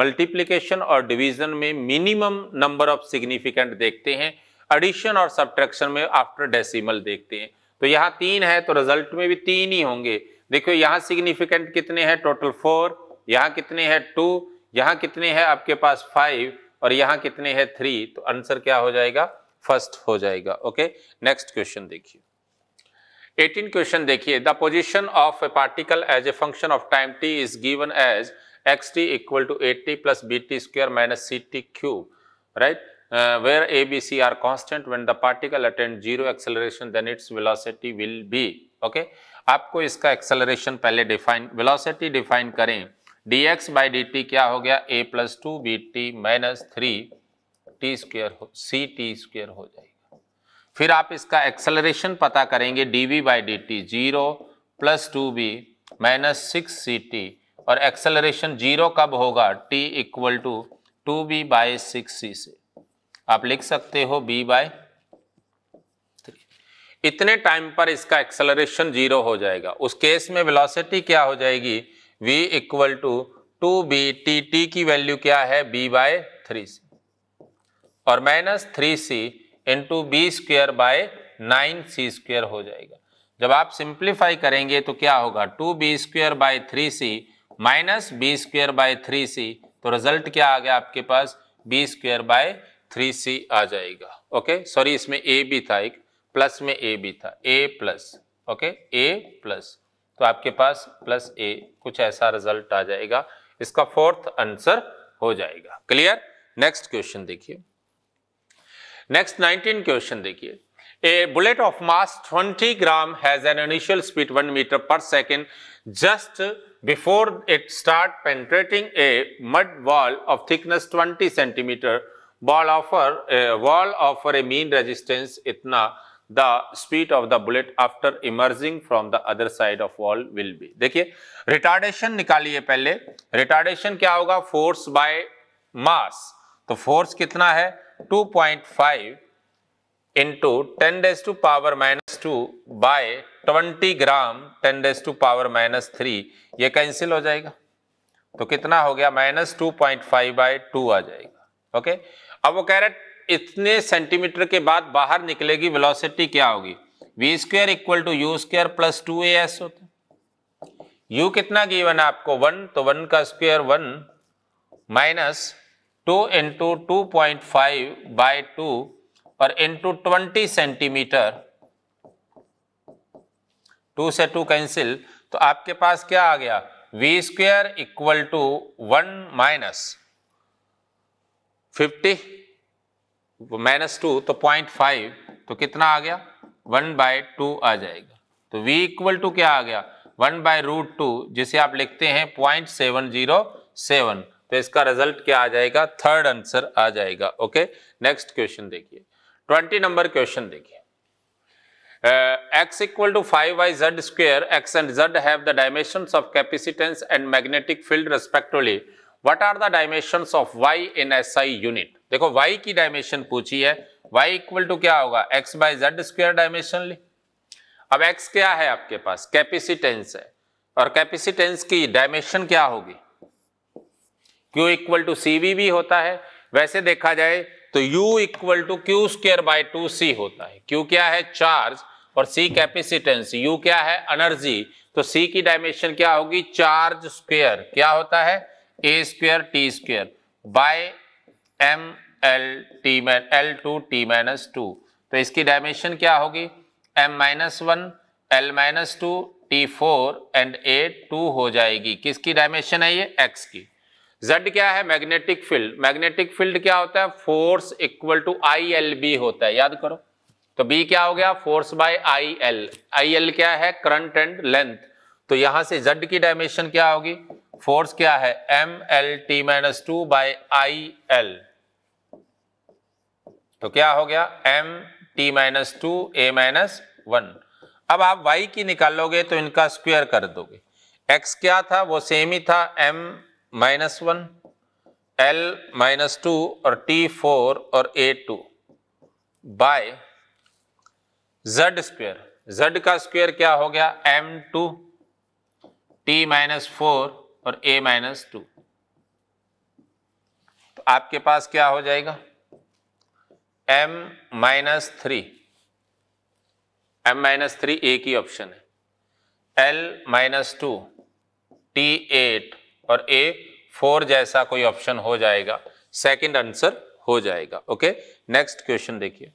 मल्टीप्लिकेशन uh, और डिवीजन में मिनिमम नंबर ऑफ सिग्निफिकेंट देखते हैं एडिशन और सब्ट्रैक्शन में आफ्टर डेसिमल देखते हैं तो यहाँ तीन है तो रिजल्ट में भी तीन ही होंगे देखो यहाँ सिग्निफिकेंट कितने हैं टोटल फोर यहाँ कितने हैं टू यहाँ कितने हैं आपके पास फाइव और यहाँ कितने हैं थ्री तो आंसर क्या हो जाएगा फर्स्ट हो जाएगा ओके नेक्स्ट क्वेश्चन देखिए 18 क्वेश्चन देखिए the position of a particle as a function of time t is given as x t equal to at t plus b t square minus c t cube right where a b c are constant when the particle attend zero acceleration then its velocity will be okay आपको इसका एक्सेलरेशन पहले डिफाइन वेलोसिटी डिफाइन करें d x by D t क्या हो गया a plus two B t minus three t square हो सी टी स्क्वेयर हो जाएगा फिर आप इसका एक्सेलरेशन पता करेंगे d v by D t zero plus two b minus six c t और एक्सेलरेशन जीरो कब होगा t equal to two b by six c से आप लिख सकते हो बी बाय थ्री इतने टाइम पर इसका एक्सेलरेशन जीरो हो जाएगा उस केस में वेलोसिटी क्या हो जाएगी v equal to two B t t की वैल्यू क्या है b बाय थ्री सी और minus three c into b square by nine c square हो जाएगा जब आप सिंप्लीफाई करेंगे तो क्या होगा two b square by three c minus B square by three c तो रिजल्ट क्या आ गया आपके पास b square by three c आ जाएगा ओके सॉरी इसमें ए भी था एक प्लस में ए भी था a plus okay a plus तो आपके पास प्लस ए कुछ ऐसा रिजल्ट आ जाएगा इसका फोर्थ आंसर हो जाएगा क्लियर नेक्स्ट क्वेश्चन देखिए नेक्स्ट 19 क्वेश्चन देखिए a bullet of mass 20 gram has an initial speed one metre per second just before it start penetrating a mud wall of thickness 20 centimetre ball offer wall offer a mean resistance इतना the speed of the bullet after emerging from the other side of wall will be देखिए रिटार्डेशन निकालिए पहले रिटार्डेशन क्या होगा फोर्स बाय मास तो फोर्स कितना है 2.5 point five into ten raise to power minus two by twenty gram ten raise to power minus three ये कैंसिल हो जाएगा तो कितना हो गया minus two point five by two आ जाएगा ओके अब वो कह रहे इतने सेंटीमीटर के बाद बाहर निकलेगी वेलोसिटी क्या होगी v square equal to u square plus two a s होता है यू कितना गिवन है आपको वन तो वन का square one minus two into two point five by two और इंटू ट्वेंटी सेंटीमीटर टू से टू कैंसिल तो आपके पास क्या आ गया v square equal to one minus fifty minus two तो पॉइंट फाइव तो कितना आ गया वन बाय टू आ जाएगा तो v इक्वल टू क्या आ गया वन बाय रूट टू जिसे आप लिखते हैं पॉइंट सेवन जीरो सेवन तो इसका रिजल्ट क्या आ जाएगा थर्ड आंसर आ जाएगा ओके नेक्स्ट क्वेश्चन देखिए ट्वेंटी नंबर क्वेश्चन देखिए x equal to five y z square x and z have the dimension of capacitance and magnetic field respectively are the dimension of y in S I unit देखो y की डायमेंशन पूछी है y इक्वल टू क्या होगा x by z square dimension ली अब x क्या है आपके पास कैपेसिटेंस है और कैपेसिटेंस की डायमेंशन क्या होगी q इक्वल टू सी भी होता है वैसे देखा जाए तो u equal to q square by two c होता है q क्या है चार्ज और c कैपेसिटेंस u क्या है एनर्जी तो c की डायमेंशन क्या होगी चार्ज स्क्वेयर क्या होता है ए square T square by M L t man l two T minus two तो इसकी डायमेंशन क्या होगी m minus one L minus two t four and a two हो जाएगी किसकी डायमेंशन है ये एक्स की जेड क्या है मैग्नेटिक फील्ड मैग्नेटिक फील्ड क्या होता है force equal to i l b होता है याद करो तो बी क्या हो गया force by i l i l क्या है करंट एंड लेंथ तो यहां से जेड की डायमेंशन क्या होगी फोर्स क्या है M L T minus two by i l तो क्या हो गया m T minus two a minus one अब आप वाई की निकालोगे तो इनका स्क्वायर कर दोगे एक्स क्या था वो सेम ही था M minus one L minus two और टी फोर और ए two by z square z का स्क्वेयर क्या हो गया m two T minus four और ए माइनस टू तो आपके पास क्या हो जाएगा m minus three m minus three एक ही ऑप्शन है l minus two t eight और ए फोर जैसा कोई ऑप्शन हो जाएगा सेकंड आंसर हो जाएगा ओके नेक्स्ट क्वेश्चन देखिए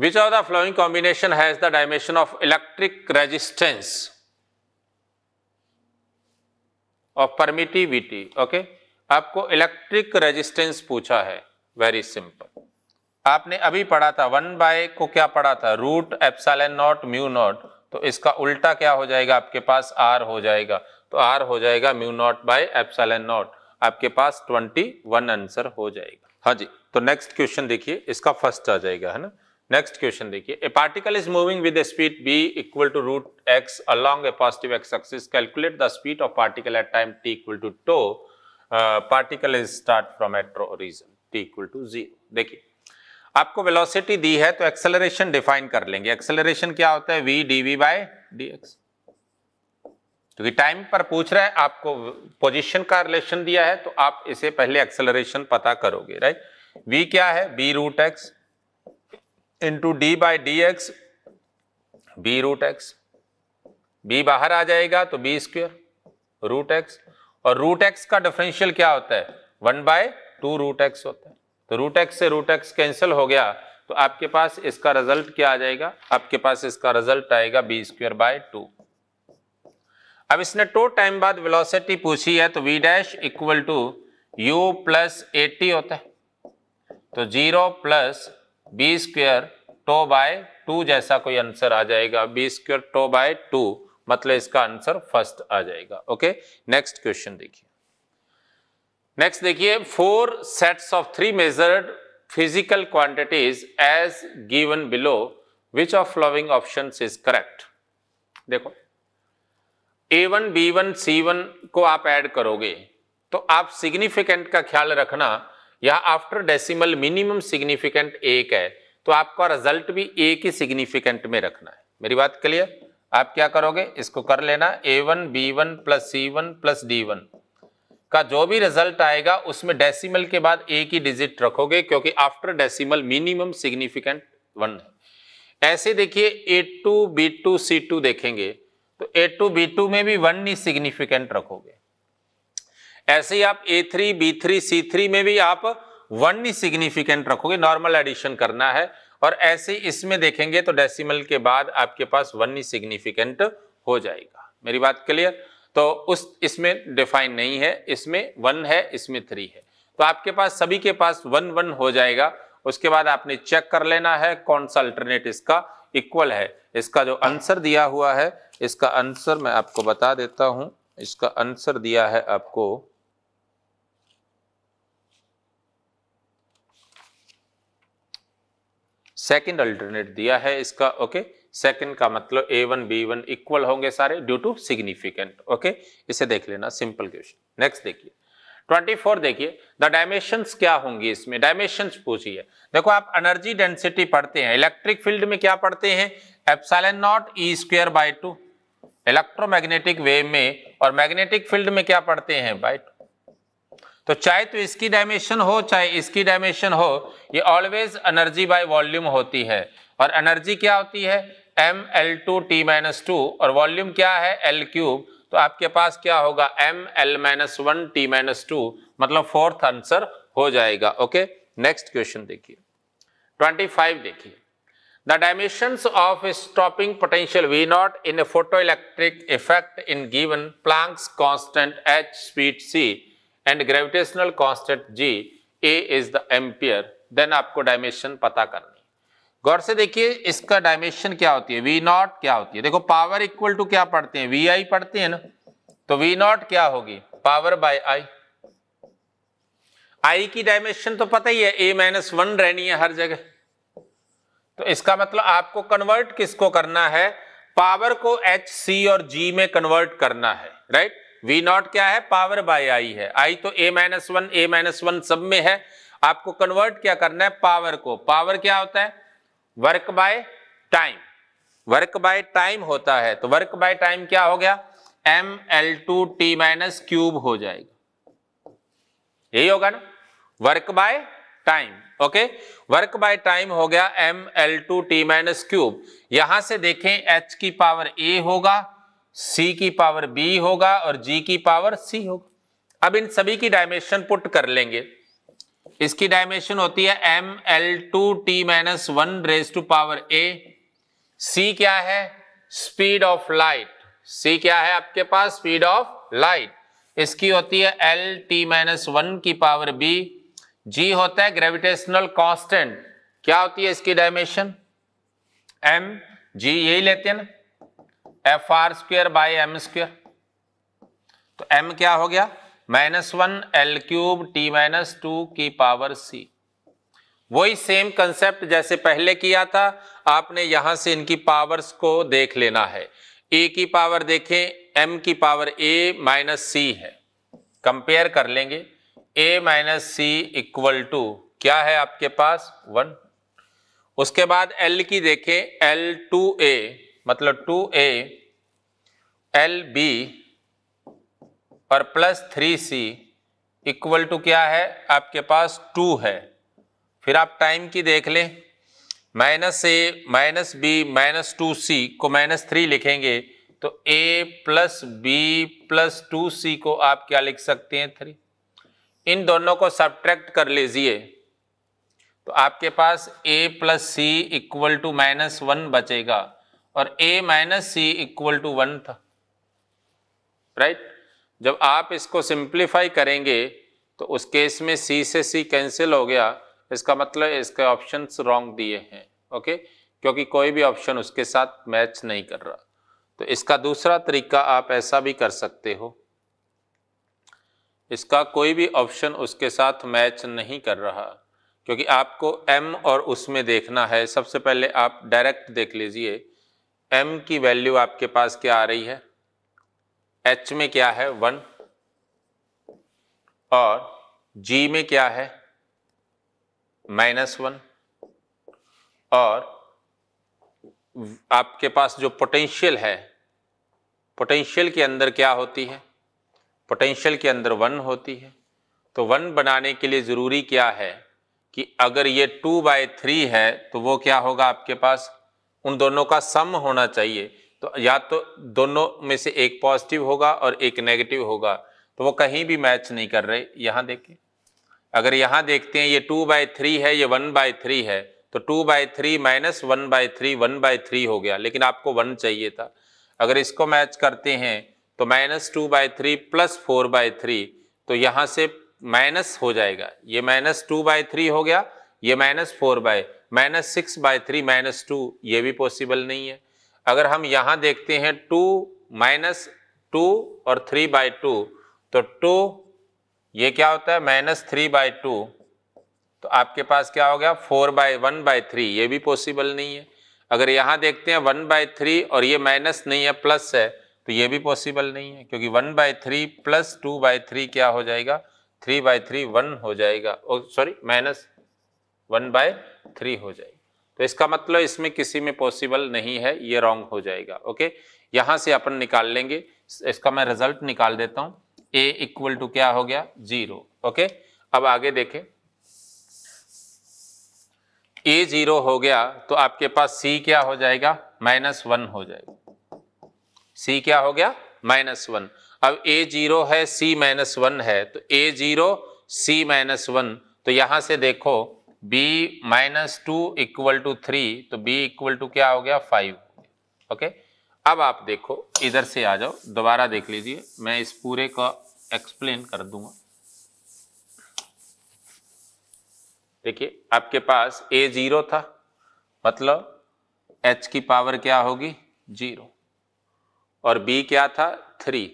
which of the following combination has the dimension of electric resistance of permittivity okay आपको इलेक्ट्रिक रेजिस्टेंस पूछा है वेरी सिंपल आपने अभी पढ़ा था वन बाय को क्या पढ़ा था root epsilon naught mu naught तो इसका उल्टा क्या हो जाएगा आपके पास आर हो जाएगा तो आर हो जाएगा mu naught by epsilon naught आपके पास ट्वेंटी वन आंसर हो जाएगा हाँ जी तो नेक्स्ट क्वेश्चन देखिए इसका फर्स्ट आ जाएगा है ना नेक्स्ट क्वेश्चन देखिए a particle is moving with speed b equal to root x along a positive x axis calculate the speed of particle at time t equal to tau particle is start from at region t equal to zero देखिए आपको वेलोसिटी दी है तो एक्सेलरेशन डिफाइन कर लेंगे एक्सेलरेशन क्या होता है v d v by d x क्योंकि टाइम पर पूछ रहा है आपको पोजीशन का रिलेशन दिया है तो आप इसे पहले एक्सेलरेशन पता करोगे राइट वी क्या है b root x into d by d x b root x b बाहर आ जाएगा तो बी स्क्वेयर रूट एक्स और रूट एक्स का डिफरेंशियल क्या होता है one by two root x होता है तो रूट एक्स से रूट एक्स कैंसिल हो गया तो आपके पास इसका रिजल्ट क्या आ जाएगा आपके पास इसका रिजल्ट आएगा बी स्क्वेयर बाय टू अब इसने टू टाइम बाद वेलोसिटी पूछी है तो v dash equal to you plus at होता है तो zero plus B square tau by two जैसा कोई आंसर आ जाएगा b square tau by two मतलब इसका आंसर फर्स्ट आ जाएगा ओके नेक्स्ट क्वेश्चन देखिए नेक्स्ट देखिए four sets of three measured physical quantities as given below which of following option is correct देखो a one b one c one को आप ऐड करोगे तो आप सिग्निफिकेंट का ख्याल रखना या आफ्टर डेसिमल मिनिमम सिग्निफिकेंट एक है तो आपका रिजल्ट भी एक ही सिग्निफिकेंट में रखना है मेरी बात क्लियर आप क्या करोगे इसको कर लेना a one b one plus c one plus d one का जो भी रिजल्ट आएगा उसमें डेसिमल के बाद एक ही डिजिट रखोगे क्योंकि after decimal minimum significant one है ऐसे देखिए a two B two C two देखेंगे तो ए टू बी टू में भी वन ही सिग्निफिकेंट रखोगे ऐसे ही आप a three b three c three में भी आप वन ही सिग्निफिकेंट रखोगे नॉर्मल एडिशन करना है और ऐसे ही इसमें देखेंगे तो डेसिमल के बाद आपके पास वन ही सिग्निफिकेंट हो जाएगा मेरी बात क्लियर तो उस इसमें डिफाइन नहीं है इसमें वन है इसमें थ्री है तो आपके पास सभी के पास वन वन हो जाएगा उसके बाद आपने चेक कर लेना है कौन सा अल्टरनेट इसका इक्वल है इसका जो आंसर दिया हुआ है इसका आंसर मैं आपको बता देता हूं इसका आंसर दिया है आपको सेकंड अल्टरनेट दिया है इसका ओके okay? सेकंड का मतलब a one b one equal होंगे सारे ड्यू टू सिग्निफिकेंट ओके इसे देख लेना सिंपल क्वेश्चन नेक्स्ट देखिए 24 देखिए द डायमेंशन क्या होंगी इसमें डायमेंशन पूछिए देखो आप एनर्जी डेंसिटी पढ़ते हैं इलेक्ट्रिक फील्ड में क्या पढ़ते हैं epsilon naught e square by two electromagnetic wave में और मैग्नेटिक फील्ड में क्या पढ़ते हैं बाय टू तो चाहे तो इसकी डायमेंशन हो चाहे इसकी डायमेंशन हो ये ऑलवेज एनर्जी बाय वॉल्यूम होती है और एनर्जी क्या होती है M L two T minus two और वॉल्यूम क्या है एल क्यूब तो आपके पास क्या होगा M L minus one T minus two मतलब फोर्थ आंसर हो जाएगा ओके नेक्स्ट क्वेश्चन देखिए 25 देखिए the dimension of stopping potential v naught in a photo electric effect in given Planck's constant h speed c and gravitational constant g a is the ampere then आपको डायमेंशन पता करना गौर से देखिए इसका डायमेंशन क्या होती है वी नॉट क्या होती है देखो पावर इक्वल टू क्या पढ़ते हैं वी आई पढ़ते हैं ना तो वी नॉट क्या होगी पावर बाय आई आई की डायमेंशन तो पता ही है ए माइनस वन रहनी है हर जगह तो इसका मतलब आपको कन्वर्ट किसको करना है पावर को एच सी और जी में कन्वर्ट करना है राइट वी नॉट क्या है पावर बाय आई है आई तो a minus one a minus one सब में है आपको कन्वर्ट क्या करना है पावर को पावर क्या होता है work by time work by time होता है तो वर्क बाय टाइम क्या हो गया m L two T minus cube हो जाएगा यही होगा ना work by time okay work by time हो गया m L two T minus cube यहां से देखें एच की पावर ए होगा सी की पावर बी होगा और जी की पावर सी होगा अब इन सभी की डायमेंशन पुट कर लेंगे इसकी डायमेंशन होती है M L two T minus one raise to power a c क्या है स्पीड ऑफ लाइट सी क्या है आपके पास स्पीड ऑफ लाइट इसकी होती है एल टी माइनस वन की पावर बी जी होता है ग्रेविटेशनल कांस्टेंट क्या होती है इसकी डायमेंशन एम जी यही लेते हैं ना F R square by M square तो एम क्या हो गया minus one L cube T minus two की पावर सी वही सेम कंसेप्ट जैसे पहले किया था आपने यहां से इनकी पावर्स को देख लेना है ए की पावर देखें एम की पावर ए माइनस सी है कंपेयर कर लेंगे A minus C equal to क्या है आपके पास वन उसके बाद एल की देखें एल टू ए मतलब टू ए एल बी और plus three C equal to क्या है आपके पास टू है फिर आप टाइम की देख लें minus A minus B minus two C को माइनस थ्री लिखेंगे तो A plus B plus two C को आप क्या लिख सकते हैं थ्री इन दोनों को सब्ट्रैक्ट कर लीजिए तो आपके पास a plus C equal to minus one बचेगा और a minus C equal to one था राइट right? जब आप इसको सिंप्लीफाई करेंगे तो उस केस में सी से सी कैंसिल हो गया इसका मतलब इसके ऑप्शन रॉन्ग दिए हैं ओके क्योंकि कोई भी ऑप्शन उसके साथ मैच नहीं कर रहा तो इसका दूसरा तरीका आप ऐसा भी कर सकते हो इसका कोई भी ऑप्शन उसके साथ मैच नहीं कर रहा क्योंकि आपको m और उसमें देखना है सबसे पहले आप डायरेक्ट देख लीजिए m की वैल्यू आपके पास क्या आ रही है एच में क्या है वन और जी में क्या है माइनस वन और आपके पास जो पोटेंशियल है पोटेंशियल के अंदर क्या होती है पोटेंशियल के अंदर वन होती है तो वन बनाने के लिए ज़रूरी क्या है कि अगर ये टू बाय थ्री है तो वो क्या होगा आपके पास उन दोनों का सम होना चाहिए तो या तो दोनों में से एक पॉजिटिव होगा और एक नेगेटिव होगा तो वो कहीं भी मैच नहीं कर रहे यहां देखें अगर यहां देखते हैं ये टू बाय थ्री है ये वन बाय थ्री है तो two by three minus one by three one by three हो गया लेकिन आपको वन चाहिए था अगर इसको मैच करते हैं तो minus two by three plus four by three तो यहां से माइनस हो जाएगा ये माइनस टू बाय थ्री हो गया ये minus four by minus six by three minus two ये भी पॉसिबल नहीं है अगर हम यहाँ देखते हैं टू माइनस टू और थ्री बाई टू तो टू ये क्या होता है माइनस थ्री बाई टू तो आपके पास क्या हो गया four by one by three ये भी पॉसिबल नहीं है अगर यहाँ देखते हैं वन बाई थ्री और ये माइनस नहीं है प्लस है तो ये भी पॉसिबल नहीं है क्योंकि one by three plus two by three क्या हो जाएगा थ्री बाई थ्री वन हो जाएगा sorry minus one by three हो जाएगा तो इसका मतलब इसमें किसी में पॉसिबल नहीं है ये रॉन्ग हो जाएगा ओके यहां से अपन निकाल लेंगे इसका मैं रिजल्ट निकाल देता हूं ए इक्वल टू क्या हो गया जीरो ओके अब आगे देखें ए जीरो हो गया तो आपके पास सी क्या हो जाएगा माइनस वन हो जाएगा सी क्या हो गया माइनस वन अब ए जीरो है सी माइनस वन है तो A zero C minus one तो यहां से देखो B minus two equal to three तो b इक्वल टू क्या हो गया फाइव ओके अब आप देखो इधर से आ जाओ दोबारा देख लीजिए मैं इस पूरे का एक्सप्लेन कर दूंगा देखिए आपके पास a जीरो था मतलब h की पावर क्या होगी जीरो और b क्या था थ्री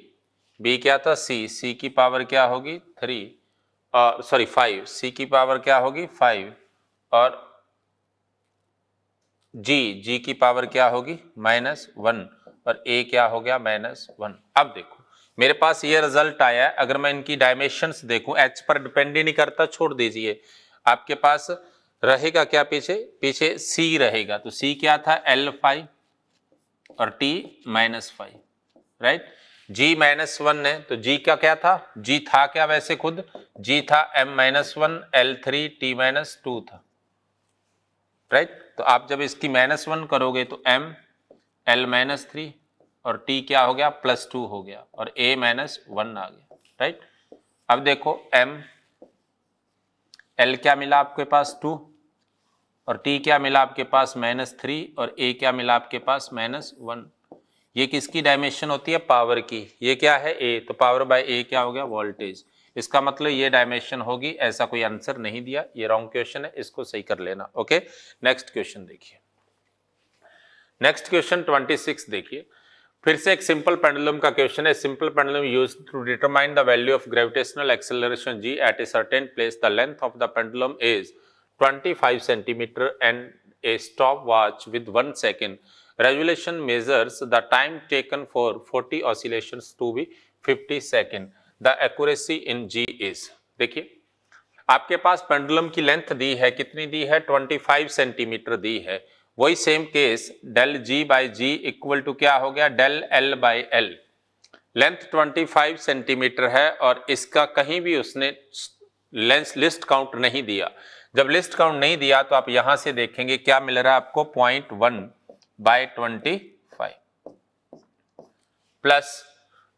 b क्या था c c की पावर क्या होगी थ्री सॉरी फाइव सी की पावर क्या होगी फाइव और जी जी की पावर क्या होगी माइनस वन और ए क्या हो गया माइनस वन अब देखो मेरे पास ये रिजल्ट आया है अगर मैं इनकी डायमेंशन देखूं एच पर डिपेंड ही नहीं करता छोड़ दीजिए आपके पास रहेगा क्या पीछे पीछे सी रहेगा तो सी क्या था एल फाइव और T minus five right G minus one है तो जी का क्या था जी था क्या वैसे खुद जी था M minus one L three T minus two था राइट तो आप जब इसकी माइनस वन करोगे तो एम एल माइनस थ्री और टी क्या हो गया प्लस टू हो गया और ए माइनस वन आ गया राइट अब देखो एम एल क्या मिला आपके पास टू और टी क्या मिला आपके पास माइनस थ्री और ए क्या मिला आपके पास माइनस वन ये किसकी डायमेंशन होती है पावर की ये क्या है ए तो पावर बाय ए क्या हो गया वोल्टेज इसका मतलब ये डायमेंशन होगी ऐसा कोई आंसर नहीं दिया ये रॉन्ग क्वेश्चन है इसको सही कर लेना ओके नेक्स्ट क्वेश्चन देखिए नेक्स्ट क्वेश्चन ट्वेंटी सिक्स देखिए फिर से एक सिंपल पेंडुलम का क्वेश्चन है simple pendulum use to determine the value of gravitational acceleration G at a certain place the length of the pendulum is 25 centimeter and a stop watch with one second resolution measures the time taken for 40 oscillation to be 50 second the accuracy in G is देखिए आपके पास पेंडुलम की लेंथ दी है कितनी दी है 25 सेंटीमीटर दी है वही same case del G by G equal to क्या हो गया del L by L length 25 centimeter है और इसका कहीं भी उसने लेंस लिस्ट काउंट नहीं दिया जब लिस्ट काउंट नहीं दिया तो आप यहां से देखेंगे क्या मिल रहा है आपको point one by twenty five plus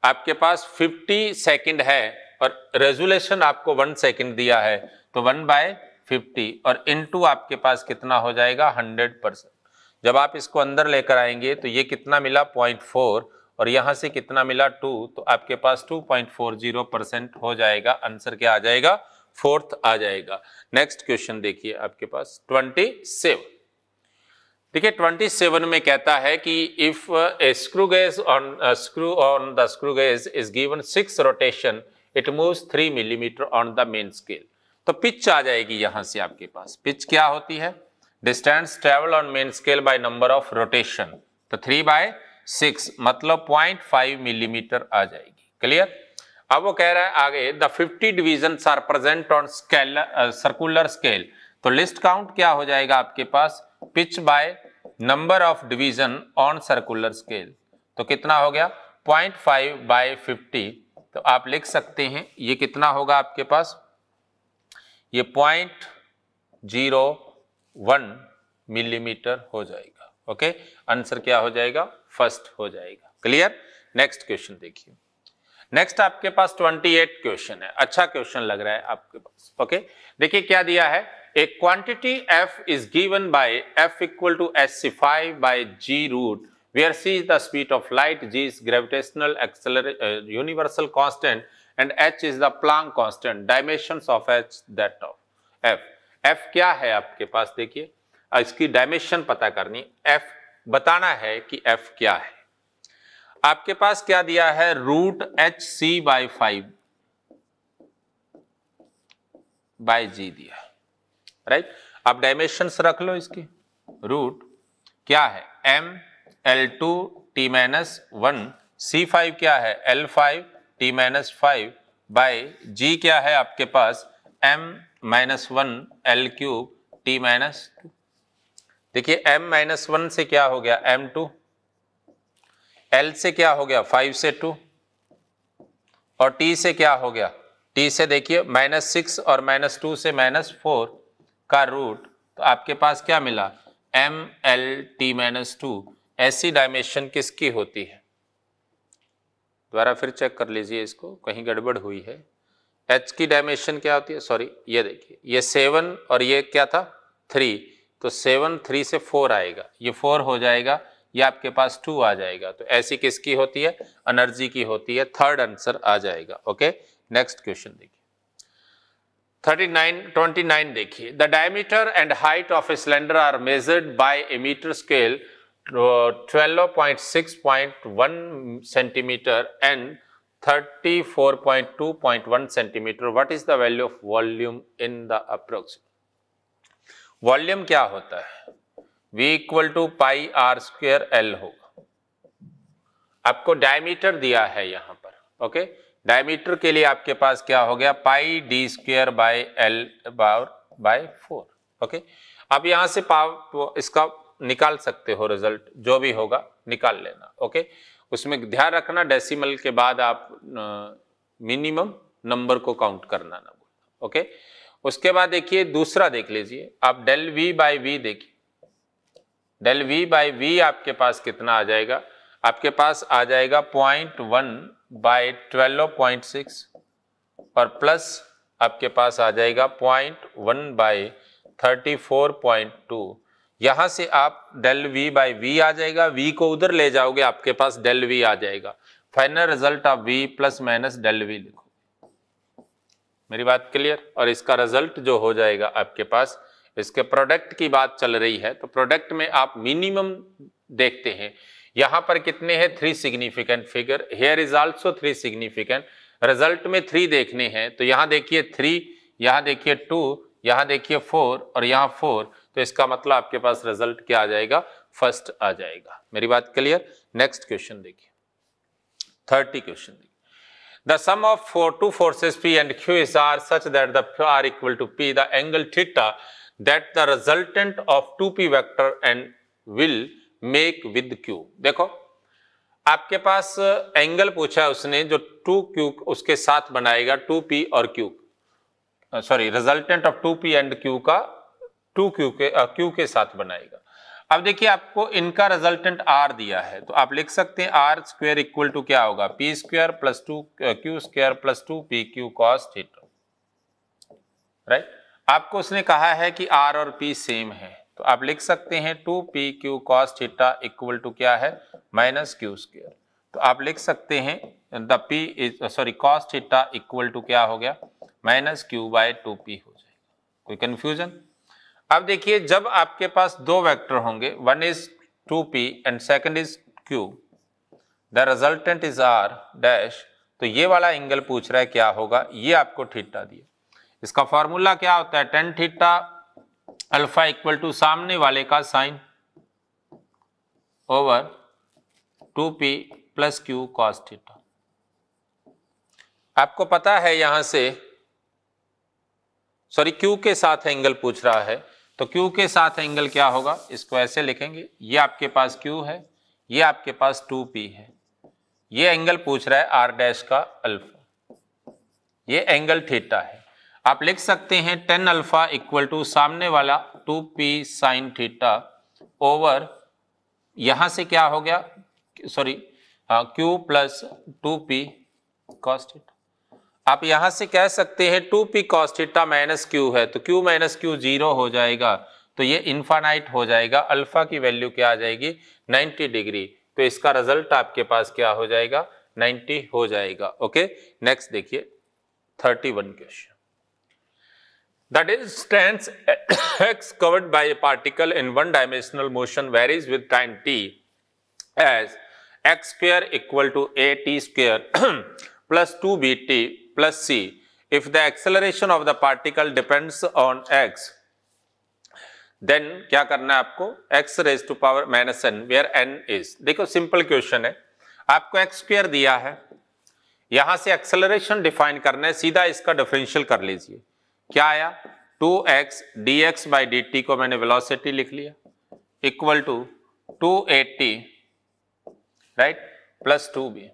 आपके पास फिफ्टी सेकेंड है और रेजुलेशन आपको वन सेकेंड दिया है तो वन बाय फिफ्टी और इनटू आपके पास कितना हो जाएगा हंड्रेड परसेंट जब आप इसको अंदर लेकर आएंगे तो ये कितना मिला पॉइंट फोर और यहां से कितना मिला टू तो आपके पास two point four zero percent हो जाएगा आंसर क्या आ जाएगा फोर्थ आ जाएगा नेक्स्ट क्वेश्चन देखिए आपके पास ट्वेंटी सेवन देखिए 27 में कहता है कि if screw gauge on screw on the screw gauge is given six rotation it moves three millimeter on the main scale तो पिच आ जाएगी यहां से आपके पास पिच क्या होती है distance travel on main scale by number of rotation तो थ्री बाय सिक्स मतलब पॉइंट फाइव मिलीमीटर आ जाएगी क्लियर अब वो कह रहा है आगे the fifty division are present on scale circular scale तो लिस्ट काउंट क्या हो जाएगा आपके पास pitch by number of division on circular scale तो कितना हो गया पॉइंट फाइव बाय फिफ्टी तो आप लिख सकते हैं ये कितना होगा आपके पास ये पॉइंट जीरो वन मिलीमीटर हो जाएगा ओके आंसर क्या हो जाएगा फर्स्ट हो जाएगा क्लियर नेक्स्ट क्वेश्चन देखिए नेक्स्ट आपके पास 28 क्वेश्चन है अच्छा क्वेश्चन लग रहा है आपके पास ओके देखिए क्या दिया है a quantity f is given by f equal to sc5 by g root where c is the speed of light g is gravitational acceleration uh, universal constant and h is the Planck constant dimensions of h that of f f kya hai aapke paas dekhiye iski dimension pata karni f batana hai ki f kya hai aapke paas kya diya hai root hc by 5 by g diya hai right आप डायमेंशन रख लो इसके रूट क्या है M L two T minus one C five क्या है L five T minus five by G क्या है आपके पास M minus one L cube T minus two देखिए एम माइनस वन से क्या हो गया एम टू एल से क्या हो गया फाइव से टू और टी से क्या हो गया टी से देखिए माइनस सिक्स और माइनस टू से माइनस फोर का रूट तो आपके पास क्या मिला M L T minus two ऐसी डायमेंशन किसकी होती है दोबारा फिर चेक कर लीजिए इसको कहीं गड़बड़ हुई है एच की डायमेंशन क्या होती है सॉरी ये देखिए ये सेवन और ये क्या था थ्री तो सेवन थ्री से फोर आएगा ये फोर हो जाएगा ये आपके पास टू आ जाएगा तो ऐसी किसकी होती है एनर्जी की होती है थर्ड आंसर आ जाएगा ओके नेक्स्ट क्वेश्चन देखिए 39 29 देखिए the diameter and height of a cylinder are measured by a meter scale 12.6.1 centimeter and 34.2.1 centimeter. What is the value of volume in the approximate? Volume क्या होता है V equal to pi R square L होगा आपको डायमीटर दिया है यहां पर ओके okay? डायमीटर के लिए आपके पास क्या हो गया pi D square by L power by four okay आप यहां से पाव तो इसका निकाल सकते हो रिजल्ट जो भी होगा निकाल लेना ओके उसमें ध्यान रखना डेसिमल के बाद आप मिनिमम नंबर को काउंट करना ना भूलना ओके उसके बाद देखिए दूसरा देख लीजिए आप डेल वी बाय वी देखिए डेल वी बाय वी आपके पास कितना आ जाएगा आपके पास आ जाएगा पॉइंट वन बाय 12.6 और प्लस आपके पास आ जाएगा point one by thirty four point two यहाँ से आप डेल वी बाई वी आ जाएगा वी को उधर ले जाओगे आपके पास डेल वी आ जाएगा final result of V plus minus del V लिखो मेरी बात क्लियर और इसका रिजल्ट जो हो जाएगा आपके पास इसके प्रोडक्ट की बात चल रही है तो प्रोडक्ट में आप मिनिमम देखते हैं यहां पर कितने हैं three significant figure here is also three significant result में थ्री देखने हैं तो यहां देखिए थ्री यहां देखिए टू यहां देखिए फोर और यहां फोर तो इसका मतलब आपके पास रिजल्ट क्या आ जाएगा फर्स्ट आ जाएगा मेरी बात क्लियर नेक्स्ट क्वेश्चन देखिए थर्टी क्वेश्चन देखिए The sum of for two forces P and R such that such that R equal to P the angle theta that the resultant of two P vector and will make with Q देखो आपके पास एंगल पूछा उसने जो टू क्यू उसके साथ बनाएगा टू पी और Q sorry resultant of two P and Q का टू क्यू के क्यू के साथ बनाएगा अब देखिए आपको इनका रिजल्टेंट आर दिया है तो आप लिख सकते हैं आर स्क्वेयर इक्वल टू क्या होगा P square plus two Q square plus two P Q cos theta right आपको उसने कहा है कि आर और पी सेम है तो आप लिख सकते हैं two P Q cos theta equal to क्या है माइनस क्यू स्क्र तो आप लिख सकते हैं the P is sorry cos theta equal to क्या हो गया minus Q by two P हो जाएगा कोई कंफ्यूजन अब देखिए जब आपके पास दो वेक्टर होंगे one is two P and second is Q the resultant is R dash तो ये वाला एंगल पूछ रहा है क्या होगा ये आपको थीटा दिया इसका फॉर्मूला क्या होता है tan theta alpha equal to सामने वाले का sine over two P plus Q cos theta आपको पता है यहां से सॉरी क्यू के साथ एंगल पूछ रहा है तो क्यू के साथ एंगल क्या होगा इसको ऐसे लिखेंगे ये आपके पास क्यू है ये आपके पास टू पी है ये एंगल पूछ रहा है आर डैश का अल्फा ये एंगल थीटा है आप लिख सकते हैं टेन अल्फा इक्वल टू सामने वाला two P sine theta over यहां से क्या हो गया sorry Q plus two P cos theta आप यहां से कह सकते हैं two P cos theta minus Q है तो क्यू माइनस क्यू जीरो हो जाएगा तो ये इन्फानाइट हो जाएगा अल्फा की वैल्यू क्या आ जाएगी 90 डिग्री तो इसका रिजल्ट आपके पास क्या हो जाएगा 90 हो जाएगा ओके नेक्स्ट देखिए 31 question That is, stance x covered by a particle in one-dimensional motion varies with time t as x square equal to at square plus 2bt plus c if the acceleration of the particle depends on x then क्या करना है आपको x raised to power minus n where n is देखो simple question है आपको x square दिया है यहां से acceleration define करना है सीधा इसका differential कर लीजिए क्या आया two X D x by D T को मैंने वेलोसिटी लिख लिया equal to two A T right plus two B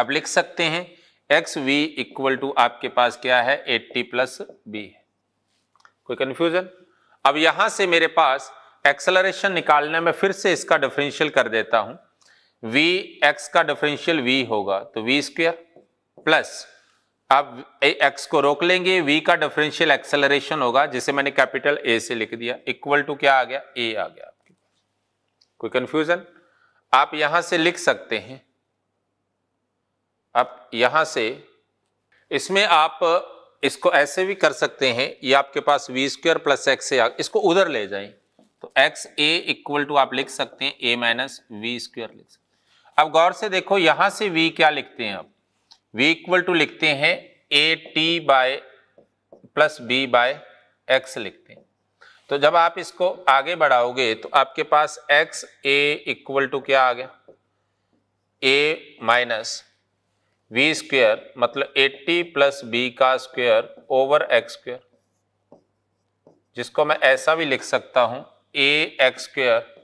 आप लिख सकते हैं एक्स वी इक्वल टू आपके पास क्या है एट्टी प्लस बी कोई कंफ्यूजन अब यहां से मेरे पास एक्सलरेशन निकालने में फिर से इसका डिफरेंशियल कर देता हूं वी एक्स का डिफरेंशियल वी होगा तो वी स्क्वेयर प्लस अब एक्स को रोक लेंगे वी का डिफरेंशियल एक्सेलरेशन होगा जिसे मैंने कैपिटल ए से लिख दिया इक्वल टू क्या आ गया ए आ गया आपके पास कोई कंफ्यूजन आप यहां से लिख सकते हैं आप यहां से इसमें आप इसको ऐसे भी कर सकते हैं ये आपके पास वी स्क्र प्लस एक्स से इसको उधर ले जाए तो एक्स ए इक्वल टू आप लिख सकते हैं ए माइनस वी स्क्र लिख सकते हैं अब गौर से देखो यहां से वी क्या लिखते हैं आप वी इक्वल टू लिखते हैं A T by plus B by X लिखते हैं तो जब आप इसको आगे बढ़ाओगे तो आपके पास एक्स ए इक्वल टू क्या आ गया ए माइनस वी स्क्वेयर मतलब टी प्लस बी का स्क्वेयर ओवर एक्स स्क्वेयर जिसको मैं ऐसा भी लिख सकता हूं A X square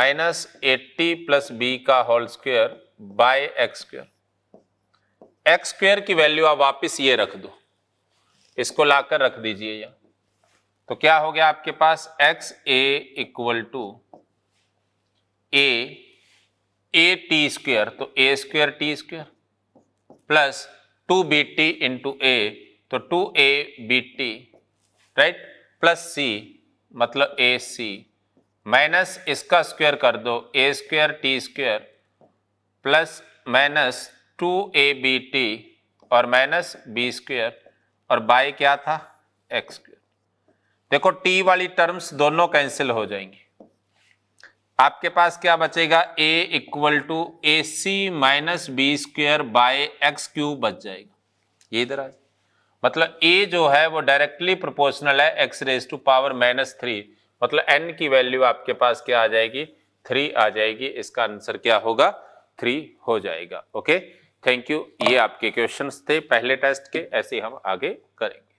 minus A T plus B का whole square by X square X square की वैल्यू आप वापस ये रख दो इसको लाकर रख दीजिए यहाँ तो क्या हो गया आपके पास X A equal to A A T square तो A square T square plus two B T into A तो two A B T right plus C मतलब ए सी माइनस इसका स्क्वेयर कर दो A square T square plus minus two A B T और माइनस बी स्क्वेयर और बाय क्या था एक्स स्क्वेयर देखो टी वाली टर्म्स दोनों कैंसिल हो जाएंगी आपके पास क्या बचेगा A equal to A C minus B square by X cube बच जाएगा ये इधर आ जाए मतलब ए जो है वो डायरेक्टली प्रोपोर्शनल है X raise to power minus three मतलब एन की वैल्यू आपके पास क्या आ जाएगी थ्री आ जाएगी इसका आंसर क्या होगा थ्री हो जाएगा ओके थैंक यू ये आपके क्वेश्चंस थे पहले टेस्ट के ऐसे हम आगे करेंगे